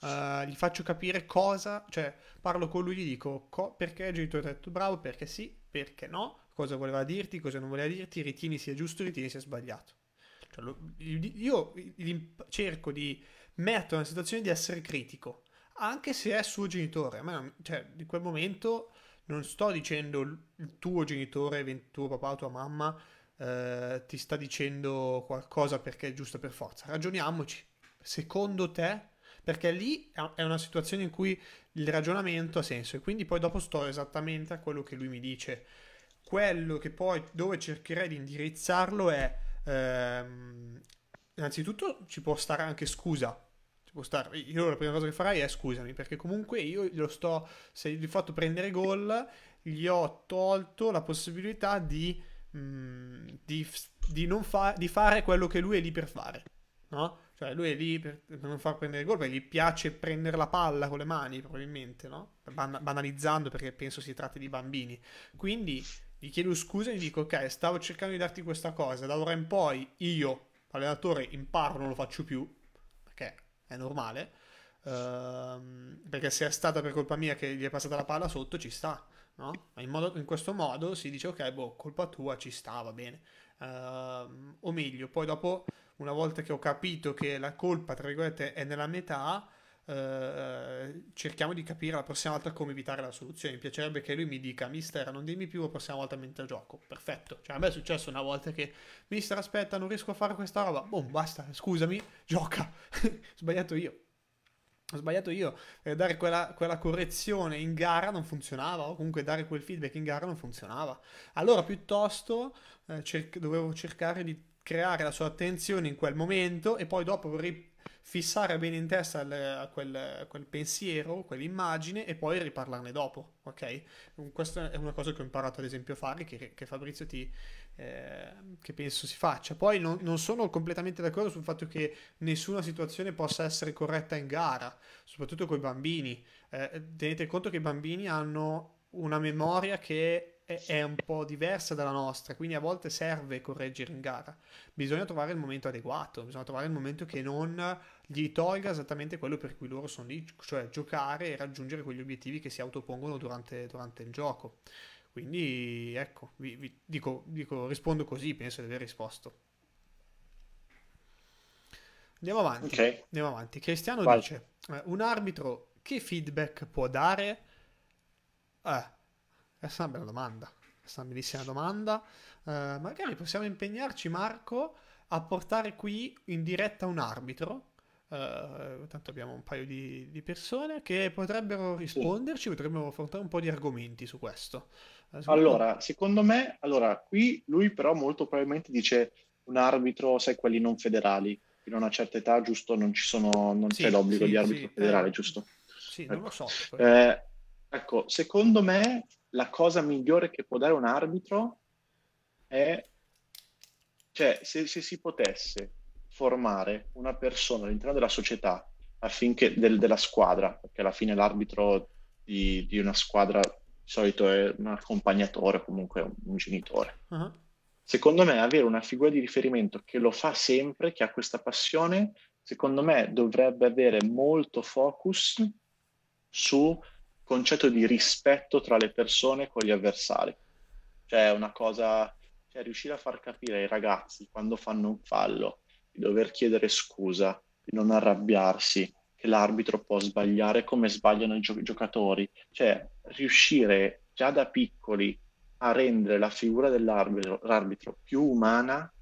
Uh, gli faccio capire cosa, cioè parlo con lui, gli dico co- perché il genitore ha detto bravo, perché sì, perché no, cosa voleva dirti, cosa non voleva dirti, ritieni sia giusto, ritieni sia sbagliato. Cioè, lo, io cerco di metterlo nella situazione di essere critico, anche se è suo genitore. Ma cioè, in quel momento non sto dicendo il tuo genitore, tuo papà, o tua mamma, eh, ti sta dicendo qualcosa perché è giusto per forza. Ragioniamoci. Secondo te? Perché lì è una situazione in cui il ragionamento ha senso e quindi poi dopo sto esattamente a quello che lui mi dice. Quello che poi dove cercherei di indirizzarlo è Ehm, innanzitutto ci può stare anche scusa. Ci può stare. Io la prima cosa che farai è scusami, perché comunque io glielo sto. Se gli ho fatto prendere gol, gli ho tolto la possibilità di, mh, mm, di, di, non fa, di fare quello che lui è lì per fare. No? Cioè, lui è lì per, non far prendere gol, perché gli piace prendere la palla con le mani, probabilmente, no? Ban- banalizzando, perché penso si tratti di bambini. Quindi gli chiedo scusa e gli dico ok, stavo cercando di darti questa cosa, da ora in poi io, allenatore, imparo, non lo faccio più, perché è normale, ehm, perché se è stata per colpa mia che gli è passata la palla sotto ci sta, no? Ma in, modo, in questo modo si dice ok, boh, colpa tua ci sta, va bene. Ehm, o meglio, poi dopo, una volta che ho capito che la colpa, tra virgolette, è nella metà, eh, cerchiamo di capire la prossima volta come evitare la soluzione. Mi piacerebbe che lui mi dica, mister, non dimmi più la prossima volta mentre gioco. Perfetto. Cioè, a me è successo una volta che, mister, aspetta, non riesco a fare questa roba. Boom, basta, scusami, gioca. Sbagliato io ho sbagliato io, eh, dare quella, quella, correzione in gara non funzionava, o comunque dare quel feedback in gara non funzionava. Allora piuttosto eh, cer- dovevo cercare di creare la sua attenzione in quel momento e poi dopo vorrei fissare bene in testa il, quel, quel, pensiero, quell'immagine e poi riparlarne dopo, ok? Mm, questa è una cosa che ho imparato ad esempio a fare, che, che Fabrizio ti... Eh, che penso si faccia. Poi non, non sono completamente d'accordo sul fatto che nessuna situazione possa essere corretta in gara, soprattutto con i bambini. Eh, tenete conto che i bambini hanno una memoria che è un po' diversa dalla nostra, quindi a volte serve correggere in gara. Bisogna trovare il momento adeguato, bisogna trovare il momento che non gli tolga esattamente quello per cui loro sono lì, cioè giocare e raggiungere quegli obiettivi che si autopongono durante, durante il gioco. Quindi ecco, vi, vi dico, dico, rispondo così, penso di aver risposto. Andiamo avanti. Okay. Andiamo avanti. Cristiano Vai. dice, eh, un arbitro che feedback può dare? Eh, questa è una bella domanda, questa è una bellissima domanda. Eh, magari possiamo impegnarci, Marco, a portare qui in diretta un arbitro Uh, tanto abbiamo un paio di, di, persone che potrebbero risponderci, potrebbero affrontare un po' di argomenti su questo. Uh, allora, secondo me, allora, qui lui però molto probabilmente dice un arbitro, sai, quelli non federali, fino a una certa età, giusto, non, sono, non sì, c'è l'obbligo sì, di arbitro sì, eh, federale, eh, giusto? Sì, ecco. non lo so. Ecco. Eh, ecco, secondo me la cosa migliore che può dare un arbitro è, cioè, se, se si potesse formare una persona all'interno della società affinché del, della squadra, perché alla fine l'arbitro di, di, una squadra di solito è un accompagnatore comunque un, un genitore. Uh-huh. Secondo me avere una figura di riferimento che lo fa sempre, che ha questa passione, secondo me dovrebbe avere molto focus su concetto di rispetto tra le persone con gli avversari. Cioè una cosa, cioè riuscire a far capire ai ragazzi quando fanno un fallo di dover chiedere scusa, di non arrabbiarsi, che l'arbitro può sbagliare come sbagliano i gio- giocatori, cioè riuscire già da piccoli a rendere la figura dell'arbitro più umana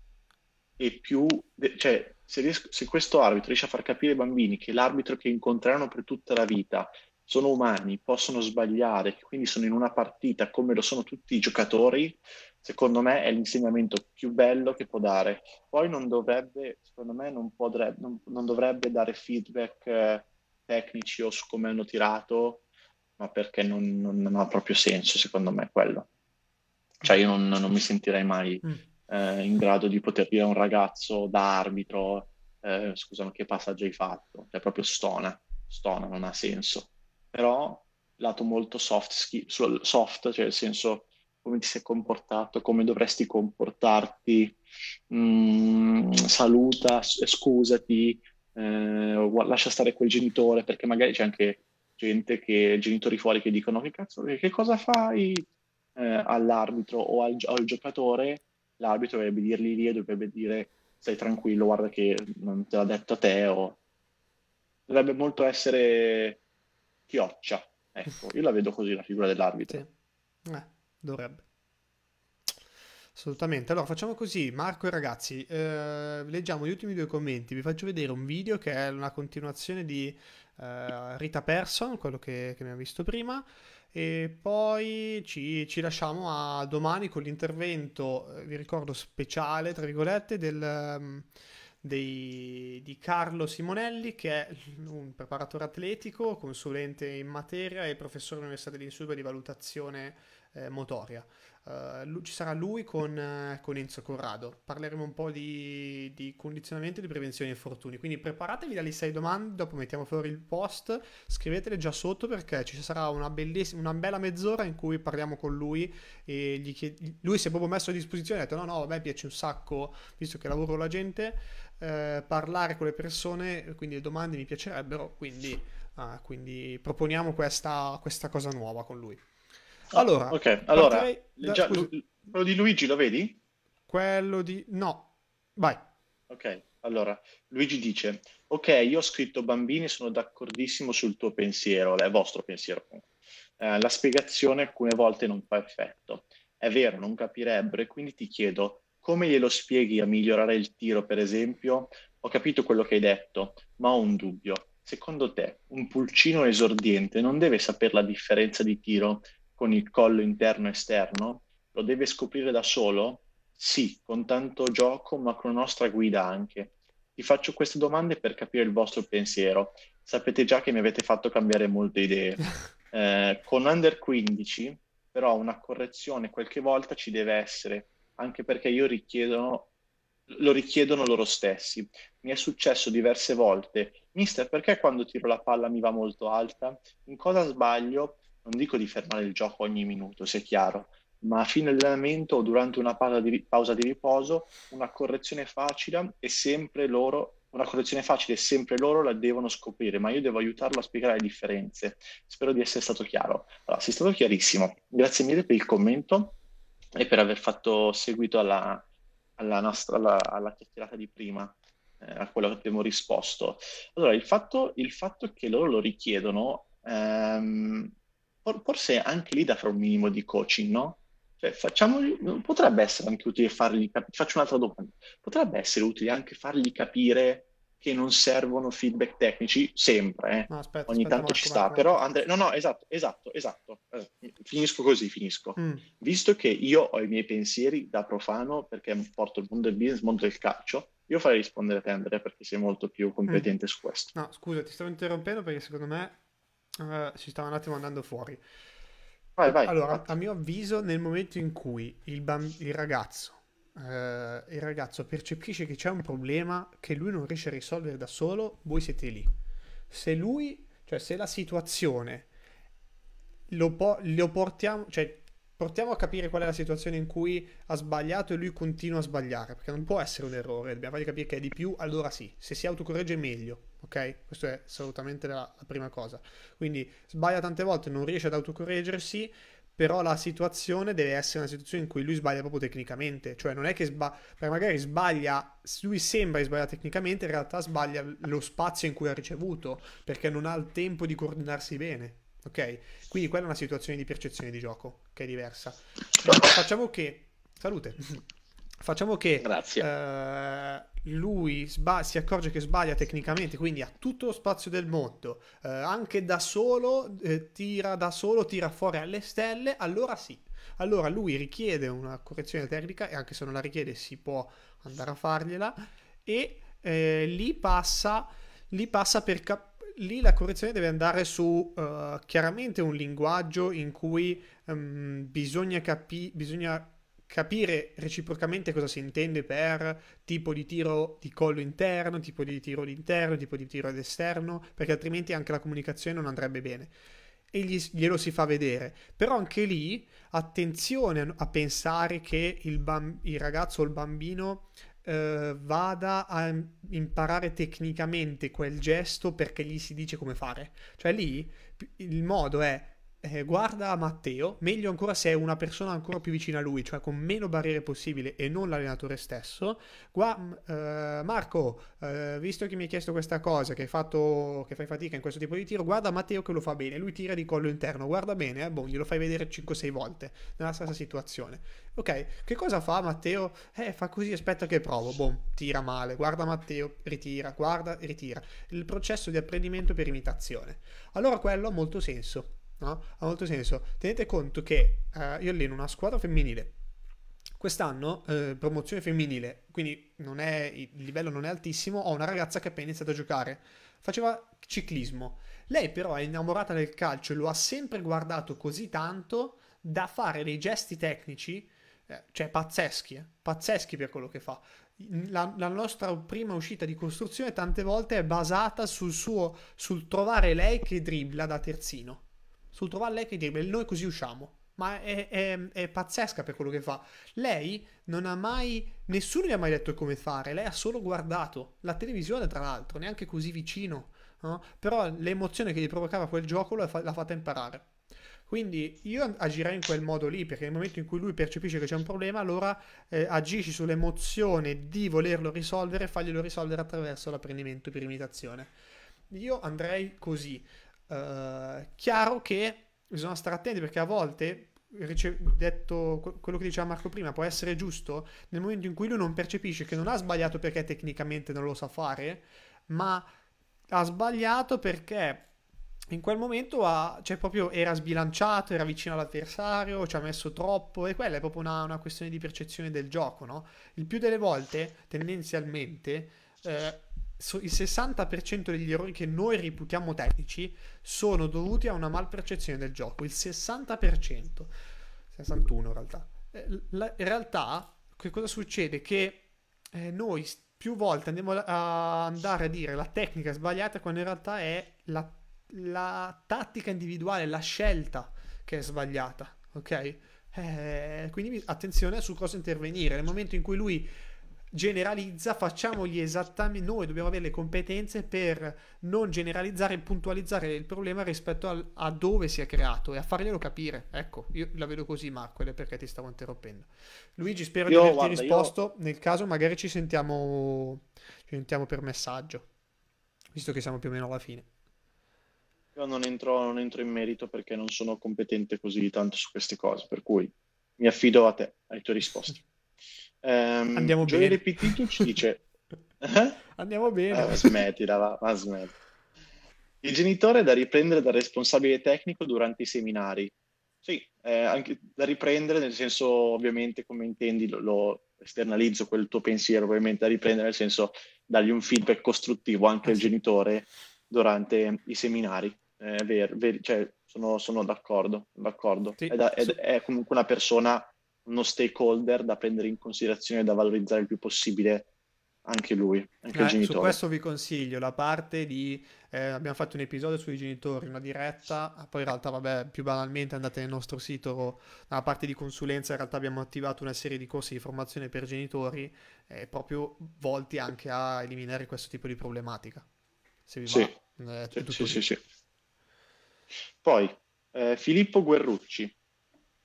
e più... De- cioè, se, ries- se questo arbitro riesce a far capire ai bambini che l'arbitro che incontreranno per tutta la vita sono umani, possono sbagliare, quindi sono in una partita come lo sono tutti i giocatori, secondo me è l'insegnamento più bello che può dare. Poi non dovrebbe, secondo me, non, potrebbe, non, non dovrebbe dare feedback eh, tecnici o su come hanno tirato, ma perché non, non, ha proprio senso, secondo me, quello. Cioè io non, mi sentirei mai mm. eh, in grado di poter dire a un ragazzo da arbitro, eh, scusami, che passaggio hai fatto? È cioè, proprio stona, stona, non ha senso. Però lato molto soft, soft cioè nel senso come ti sei comportato, come dovresti comportarti, mm, saluta, scusati, eh, lascia stare quel genitore, perché magari c'è anche gente che, genitori fuori che dicono che cazzo, eh, che cosa fai eh, all'arbitro o al, al, giocatore, l'arbitro dovrebbe dirgli lì e dovrebbe dire stai tranquillo, guarda che non te l'ha detto a te o... Dovrebbe molto essere chioccia, ecco, io la vedo così la figura dell'arbitro. Sì. Eh dovrebbe. Assolutamente. Allora facciamo così, Marco e ragazzi, eh, leggiamo gli ultimi due commenti. Vi faccio vedere un video che è una continuazione di eh, Rita Person, quello che, che abbiamo visto prima. E poi ci, ci, lasciamo a domani con l'intervento, eh, vi ricordo, speciale, tra virgolette, del, mm, dei, di Carlo Simonelli, che è un preparatore atletico, consulente in materia e professore all'Università dell'Insubria di valutazione eh, motoria. Uh, ci sarà lui con, eh, con, Enzo Corrado. Parleremo un po' di, di condizionamento e di prevenzione infortuni. Quindi preparatevi dalle 6 domande. Dopo mettiamo fuori il post. Scrivetele già sotto perché ci sarà una, una bella mezz'ora in cui parliamo con lui. E gli chied- lui si è proprio messo a disposizione. Ha detto: No, no, a me piace un sacco, visto che lavoro la gente, eh, parlare con le persone. Quindi le domande mi piacerebbero. Quindi, ah, quindi proponiamo questa, questa cosa nuova con lui. Allora, ok, allora, da, già, scusa, quello di Luigi lo vedi? Quello di... no, vai. Ok, allora, Luigi dice, ok, io ho scritto bambini, sono d'accordissimo sul tuo pensiero, è vostro pensiero. Eh, la spiegazione alcune volte non fa effetto. È vero, non capirebbero e quindi ti chiedo come glielo spieghi a migliorare il tiro, per esempio? Ho capito quello che hai detto, ma ho un dubbio. Secondo te, un pulcino esordiente non deve sapere la differenza di tiro con il collo interno esterno, lo deve scoprire da solo? Sì, con tanto gioco, ma con nostra guida anche. Ti faccio queste domande per capire il vostro pensiero. Sapete già che mi avete fatto cambiare molte idee. Eh, con Under 15, però, una correzione qualche volta ci deve essere, anche perché io richiedono, lo richiedono loro stessi. Mi è successo diverse volte. Mister, perché quando tiro la palla mi va molto alta? In cosa sbaglio? non dico di fermare il gioco ogni minuto, se è chiaro, ma a fine allenamento o durante una pausa di, pausa di riposo, una correzione facile è sempre loro una correzione facile sempre loro la devono scoprire, ma io devo aiutarlo a spiegare le differenze. Spero di essere stato chiaro. Allora, sei stato chiarissimo. Grazie mille per il commento e per aver fatto seguito alla, alla, nostra, alla, alla chiacchierata di prima, eh, a quello che abbiamo risposto. Allora, il fatto, il fatto che loro lo richiedono ehm, forse anche lì da fare un minimo di coaching, no? Cioè, potrebbe essere anche utile fargli capire, faccio un'altra domanda, potrebbe essere utile anche fargli capire che non servono feedback tecnici sempre, eh. no, aspetta, ogni aspetta, tanto Marco, ci sta, Marco. però Andre, no, no, esatto, esatto, esatto, eh, finisco così, finisco. Mm. Visto che io ho i miei pensieri da profano perché porto il mondo del business, il mondo del calcio, io farei rispondere a te Andrea perché sei molto più competente mm. su questo. No, scusa, ti stavo interrompendo perché secondo me eh, si stava un attimo andando fuori. Vai, vai. Allora, a mio avviso, nel momento in cui il, bamb- il ragazzo Uh, il ragazzo percepisce che c'è un problema che lui non riesce a risolvere da solo, voi siete lì. Se lui, cioè se la situazione lo, po- lo portiamo, cioè Portiamo a capire qual è la situazione in cui ha sbagliato e lui continua a sbagliare, perché non può essere un errore, dobbiamo fargli capire che è di più, allora sì, se si autocorregge meglio, ok? Questa è assolutamente la, la prima cosa. Quindi sbaglia tante volte, non riesce ad autocorreggersi, però la situazione deve essere una situazione in cui lui sbaglia proprio tecnicamente, cioè non è che sbaglia, cioè perché magari sbaglia, lui sembra che sbaglia tecnicamente, in realtà sbaglia lo spazio in cui ha ricevuto, perché non ha il tempo di coordinarsi bene. Ok? Quindi quella è una situazione di percezione di gioco che è diversa. facciamo che. Salute. Facciamo che eh, lui sba- si accorge che sbaglia tecnicamente, quindi ha tutto lo spazio del mondo, eh, anche da solo, eh, tira da solo, tira fuori alle stelle, allora sì. Allora lui richiede una correzione tecnica e anche se non la richiede si può andare a fargliela e eh, lì passa, lì passa per capire lì la correzione deve andare su uh, chiaramente un linguaggio in cui um, bisogna, capi- bisogna, capire reciprocamente cosa si intende per tipo di tiro di collo interno, tipo di tiro all'interno, tipo di tiro all'esterno, perché altrimenti anche la comunicazione non andrebbe bene. E gli, glielo si fa vedere. Però anche lì attenzione a, a pensare che il, bamb- il ragazzo o il bambino eh, vada a imparare tecnicamente quel gesto perché gli si dice come fare. Cioè lì il modo è eh, guarda Matteo, meglio ancora se è una persona ancora più vicina a lui, cioè con meno barriere possibile e non l'allenatore stesso. Gua- mm, eh, Marco, eh, visto che mi hai chiesto questa cosa, che, fatto, che, fai fatica in questo tipo di tiro, guarda Matteo che lo fa bene, lui tira di collo interno, guarda bene, eh, boh, glielo fai vedere 5-6 volte nella stessa situazione. Ok, che cosa fa Matteo? Eh, fa così, aspetta che provo, boh, tira male, guarda Matteo, ritira, guarda, ritira. Il processo di apprendimento per imitazione. Allora quello ha molto senso no? Ha molto senso. Tenete conto che eh, io alleno una squadra femminile. Quest'anno eh, promozione femminile, quindi è, il livello non è altissimo, ho una ragazza che ha appena iniziato a giocare, faceva ciclismo. Lei però è innamorata del calcio e lo ha sempre guardato così tanto da fare dei gesti tecnici, eh, cioè pazzeschi, eh, pazzeschi per quello che fa. La, la, nostra prima uscita di costruzione tante volte è basata sul, suo, sul trovare lei che dribbla da terzino sul trovare lei che dirmi noi così usciamo. Ma è, è, è, pazzesca per quello che fa. Lei non ha mai. Nessuno gli ha mai detto come fare. Lei ha solo guardato la televisione, tra l'altro, neanche così vicino. No? Però l'emozione che gli provocava quel gioco l'ha, l'ha fatta imparare. Quindi io agirei in quel modo lì, perché nel momento in cui lui percepisce che c'è un problema, allora eh, agisci sull'emozione di volerlo risolvere e faglielo risolvere attraverso l'apprendimento per imitazione. Io andrei così. Eh, chiaro che bisogna stare attenti perché a volte detto quello che diceva Marco prima può essere giusto nel momento in cui lui non percepisce che non ha sbagliato perché tecnicamente non lo sa fare, ma ha sbagliato perché in quel momento ha, cioè proprio era sbilanciato, era vicino all'avversario, ci ha messo troppo e quella è proprio una, una questione di percezione del gioco, no? Il più delle volte, tendenzialmente, eh, il 60% degli errori che noi reputiamo tecnici sono dovuti a una malpercezione del gioco, il 60%, 61 in realtà. Eh, la, in realtà che cosa succede? Che eh, noi più volte andiamo a andare a dire la tecnica è sbagliata quando in realtà è la, la tattica individuale, la scelta che è sbagliata, ok? Eh, quindi attenzione su cosa intervenire. Nel momento in cui lui generalizza, facciamogli esattamente noi dobbiamo avere le competenze per non generalizzare e puntualizzare il problema rispetto al, a dove si è creato e a farglielo capire. Ecco, io la vedo così, Marco, ed è perché ti stavo interrompendo. Luigi, spero io, di averti guarda, risposto. Io... Nel caso, magari ci sentiamo, ci sentiamo per messaggio, visto che siamo più o meno alla fine. Io non entro, non entro in merito perché non sono competente così tanto su queste cose, per cui mi affido a te, ai tuoi risposti. Um, Andiamo Gioele bene. Pititu ci dice... eh? Andiamo bene. Ah, smettila, va, va smettila. Il genitore è da riprendere dal responsabile tecnico durante i seminari. Sì, eh, anche da riprendere, nel senso ovviamente come intendi, lo, lo esternalizzo quel tuo pensiero, ovviamente da riprendere, nel senso dargli un feedback costruttivo anche al genitore durante i seminari. Eh, ver, ver, cioè, sono, sono, d'accordo, d'accordo. Sì, è, da, è, è, comunque una persona uno stakeholder da prendere in considerazione e da valorizzare il più possibile anche lui, anche eh, genitore. Su questo vi consiglio la parte di... Eh, abbiamo fatto un episodio sui genitori, una diretta, ah, poi in realtà vabbè più banalmente andate nel nostro sito, nella parte di consulenza in realtà abbiamo attivato una serie di corsi di formazione per genitori eh, proprio volti anche a eliminare questo tipo di problematica. Se vi sì, va. Sì, eh, sì, sì, sì, Poi eh, Filippo Guerrucci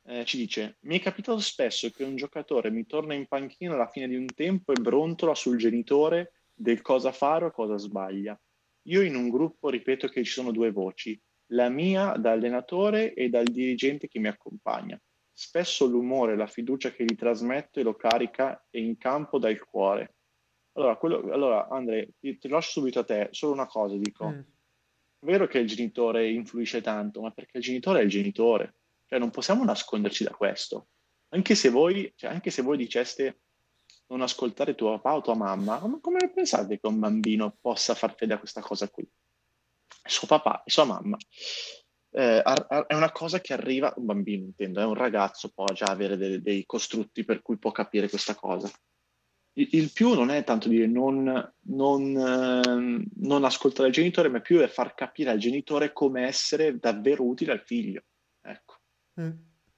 eh, ci dice: Mi è capitato spesso che un giocatore mi torna in panchina alla fine di un tempo e brontola sul genitore del cosa fare o cosa sbaglia. Io in un gruppo ripeto che ci sono due voci, la mia da allenatore e dal dirigente che mi accompagna. Spesso l'umore, la fiducia che gli trasmetto e lo carica e in campo dal cuore. Allora, quello, allora Andre, ti, ti, lascio subito a te, solo una cosa dico. Mm. È vero che il genitore influisce tanto, ma perché il genitore è il genitore. Cioè, non possiamo nasconderci da questo. Anche se voi, cioè, anche se voi diceste non ascoltare tuo papà o tua mamma, come pensate che un bambino possa far fede a questa cosa qui? Suo papà e sua mamma. Eh, è una cosa che arriva, un bambino intendo, è un ragazzo può già avere dei, dei costrutti per cui può capire questa cosa. Il, il più non è tanto dire non, non, eh, non ascoltare il genitore, ma più è far capire al genitore come essere davvero utile al figlio. Eh.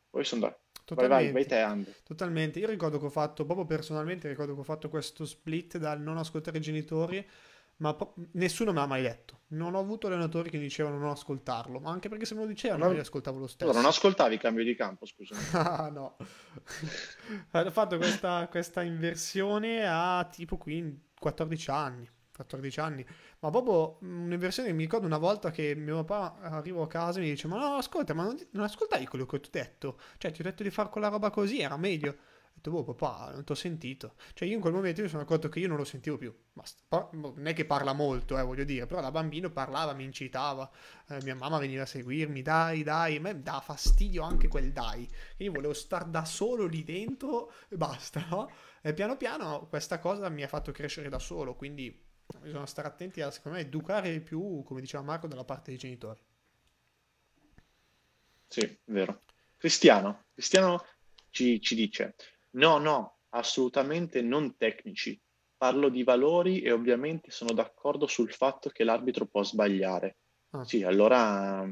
Poi sono da. vai, vai, vai te, Andre. Totalmente. Io ricordo che ho fatto, proprio personalmente, ricordo che ho fatto questo split dal non ascoltare i genitori, ma nessuno me l'ha mai detto. Non ho avuto allenatori che dicevano non ascoltarlo, ma anche perché se me lo dicevano non... io ascoltavo lo stesso. Allora, non ascoltavi il cambio di campo, scusa. ah, no. ho fatto questa, questa inversione a tipo qui 14 anni. 14 anni, ma proprio un'inversione, mi ricordo una volta che mio papà arrivò a casa e mi dice, ma no, ascolta, ma non, non ascoltai quello che ti ho detto, cioè ti ho detto di fare quella roba così, era meglio. Ho detto, boh papà, non ti ho sentito. Cioè io in quel momento mi sono accorto che io non lo sentivo più, basta. Boh, non è che parla molto, eh, voglio dire, però da bambino parlava, mi incitava, eh, mia mamma veniva a seguirmi, dai, dai, a me dà fastidio anche quel dai. Io volevo star da solo lì dentro e basta, no? E piano piano questa cosa mi ha fatto crescere da solo, quindi bisogna stare attenti a, secondo me, educare di più, come diceva Marco, dalla parte dei genitori. Sì, vero. Cristiano, Cristiano ci, ci dice, no, no, assolutamente non tecnici. Parlo di valori e ovviamente sono d'accordo sul fatto che l'arbitro può sbagliare. Ah. Sì, allora,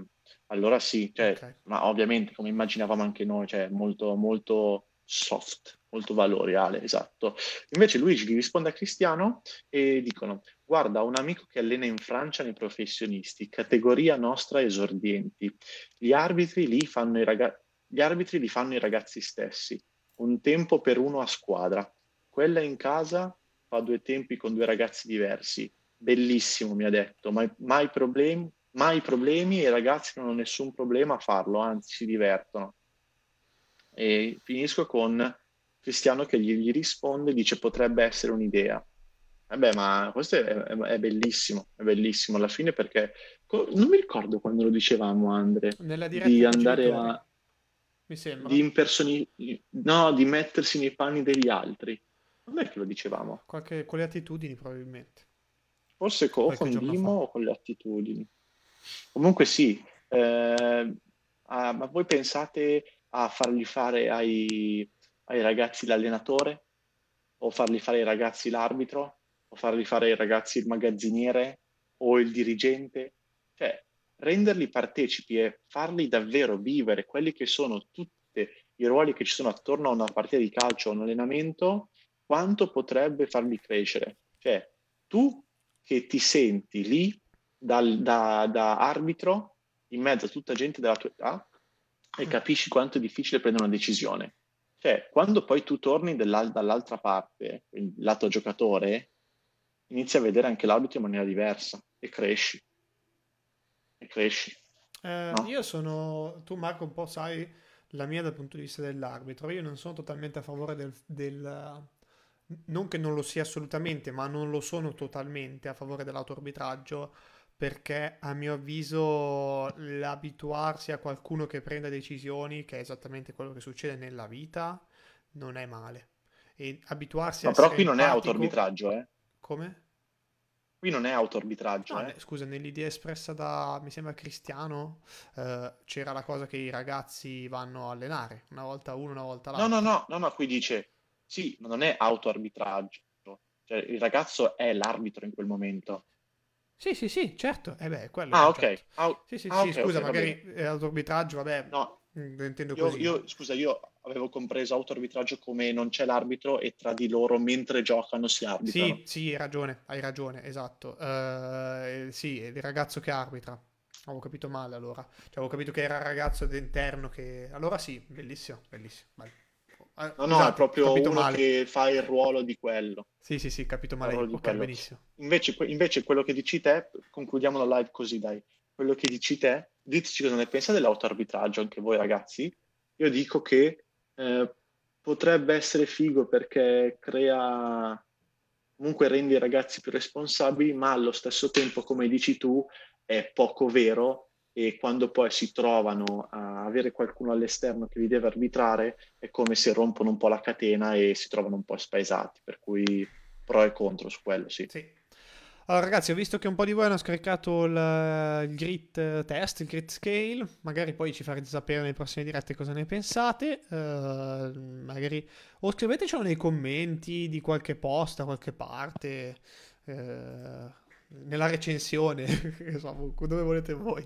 allora sì, cioè, okay. ma ovviamente come immaginavamo anche noi, cioè molto, molto soft molto valoriale, esatto. Invece Luigi gli risponde a Cristiano e dicono, guarda, un amico che allena in Francia nei professionisti, categoria nostra esordienti. Gli arbitri li fanno i, raga- arbitri li fanno i ragazzi stessi, un tempo per uno a squadra. Quella in casa fa due tempi con due ragazzi diversi. Bellissimo, mi ha detto, ma mai problemi, mai problemi e i ragazzi non hanno nessun problema a farlo, anzi si divertono. E finisco con Cristiano che gli, gli risponde dice potrebbe essere un'idea. Eh beh, ma questo è, è, è, bellissimo, è bellissimo alla fine perché co- non mi ricordo quando lo dicevamo Andre, di andare a... Mi sembra. Di impersoni... No, di mettersi nei panni degli altri. Non è che lo dicevamo. Qualche, con le attitudini probabilmente. Forse co- con Dimo o con le attitudini. Comunque sì, eh, a, ah, ma voi pensate a fargli fare ai ai ragazzi l'allenatore o farli fare ai ragazzi l'arbitro o farli fare ai ragazzi il magazziniere o il dirigente, cioè renderli partecipi e farli davvero vivere quelli che sono tutti i ruoli che ci sono attorno a una partita di calcio, o un allenamento, quanto potrebbe farli crescere. Cioè, tu che ti senti lì dal, da, da, arbitro in mezzo a tutta gente della tua età e capisci quanto è difficile prendere una decisione. Cioè, quando poi tu torni dall'altra parte, il lato giocatore, inizi a vedere anche l'arbitro in maniera diversa e cresci. E cresci. Eh, no? Io sono, tu Marco un po' sai la mia dal punto di vista dell'arbitro, io non sono totalmente a favore del, del non che non lo sia assolutamente, ma non lo sono totalmente a favore dell'autoarbitraggio perché a mio avviso l'abituarsi a qualcuno che prenda decisioni, che è esattamente quello che succede nella vita, non è male. E abituarsi no, a però qui non empatico... è autoarbitraggio, eh? Come? Qui non è autoarbitraggio. No, eh. Scusa, nell'idea espressa da, mi sembra, Cristiano, eh, c'era la cosa che i ragazzi vanno a allenare, una volta uno, una volta l'altro. No, no, no, no, no qui dice, sì, ma non è autoarbitraggio. Cioè, il ragazzo è l'arbitro in quel momento. Sì, sì, sì, certo. Eh beh, quello ah, ok. Certo. Ah, sì, sì, ah, sì okay, scusa, okay, magari auto vabbè, no, mm, intendo io, così. Io, scusa, io avevo compreso auto come non c'è l'arbitro e tra di loro, mentre giocano, si arbitrano. Sì, sì, hai ragione, hai ragione, esatto. Uh, sì, è il ragazzo che arbitra. Avevo capito male allora. Cioè, avevo capito che era il ragazzo d'interno che... Allora sì, bellissimo, bellissimo, bello. Ah, no, no, esatto, è proprio uno male. che fa il ruolo di quello. Sì, sì, sì, capito male. Ok, benissimo. Invece, invece, quello che dici te, concludiamo la live così, dai. Quello che dici te, diteci cosa ne pensa dell'autoarbitraggio anche voi ragazzi. Io dico che eh, potrebbe essere figo perché crea, comunque rende i ragazzi più responsabili, ma allo stesso tempo, come dici tu, è poco vero e quando poi si trovano a avere qualcuno all'esterno che li deve arbitrare è come se rompono un po' la catena e si trovano un po' spaesati, per cui pro e contro su quello, sì. sì. Allora ragazzi, ho visto che un po' di voi hanno scaricato il, il grid test, il grid scale, magari poi ci farete sapere nelle prossime dirette cosa ne pensate, uh, magari o scrivetecelo nei commenti di qualche post da qualche parte. Uh nella recensione, insomma, dove volete voi.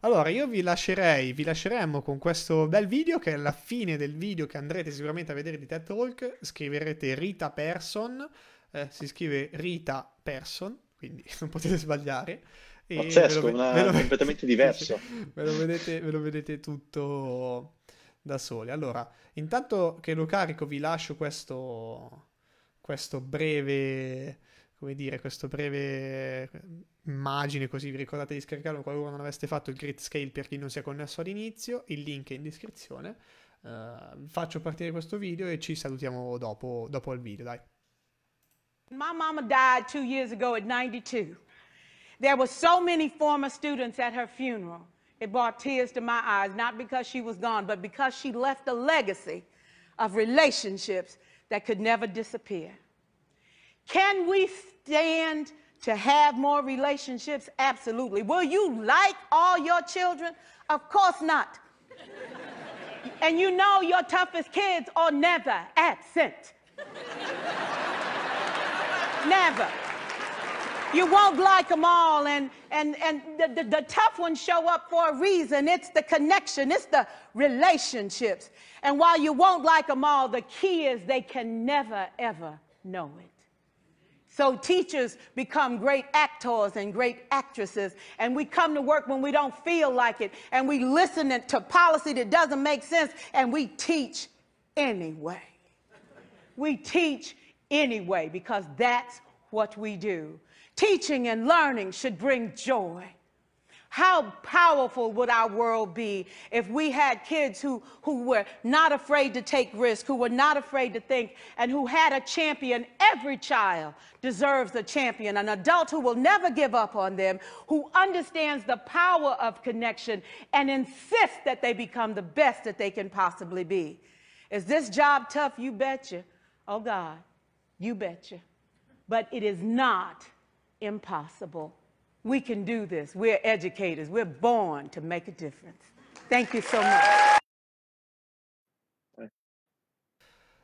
Allora, io vi lascerei, vi lasceremmo con questo bel video che è la fine del video che andrete sicuramente a vedere di TED Talk. Scriverete Rita Person, eh, si scrive Rita Person, quindi non potete sbagliare. E Pazzesco, certo, ve lo, ve completamente diverso. Ve lo, vedete, ve lo vedete tutto da soli. Allora, intanto che lo carico vi lascio questo, questo breve come dire, questo breve eh, immagine così vi ricordate di scaricarlo qualora non aveste fatto il grid scale per chi non si è connesso all'inizio, il link è in descrizione. Uh, faccio partire questo video e ci salutiamo dopo, dopo il video, dai. My mama died two years ago at 92. There were so many former students at her funeral. It brought tears to my eyes, not because she was gone, but because she left a legacy of relationships that could never disappear. Can we stand to have more relationships? Absolutely. Will you like all your children? Of course not. and you know your toughest kids are never absent. never. You won't like them all, and, and, and the, the, the tough ones show up for a reason. It's the connection, it's the relationships. And while you won't like them all, the key is they can never, ever know it. So teachers become great actors and great actresses. And we come to work when we don't feel like it. And we listen to policy that doesn't make sense. And we teach anyway. we teach anyway because that's what we do. Teaching and learning should bring joy. How powerful would our world be if we had kids who, who were not afraid to take risks, who were not afraid to think, and who had a champion? Every child deserves a champion, an adult who will never give up on them, who understands the power of connection and insists that they become the best that they can possibly be. Is this job tough? You betcha. Oh, God, you betcha. But it is not impossible. We can do this. We're educators. We're born to make a difference. Thank you so much.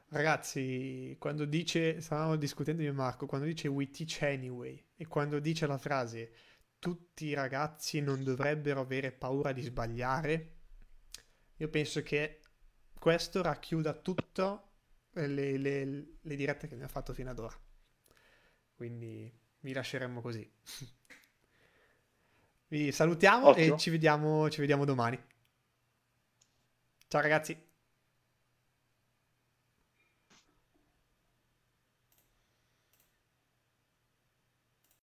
Ragazzi, quando dice, stavamo discutendo di Marco, quando dice we teach anyway e quando dice la frase tutti i ragazzi non dovrebbero avere paura di sbagliare, io penso che questo racchiuda tutto le, le, le dirette che abbiamo fatto fino ad ora. Quindi vi lasceremo così. Vi salutiamo Ottimo. e ci vediamo, ci vediamo domani. Ciao ragazzi.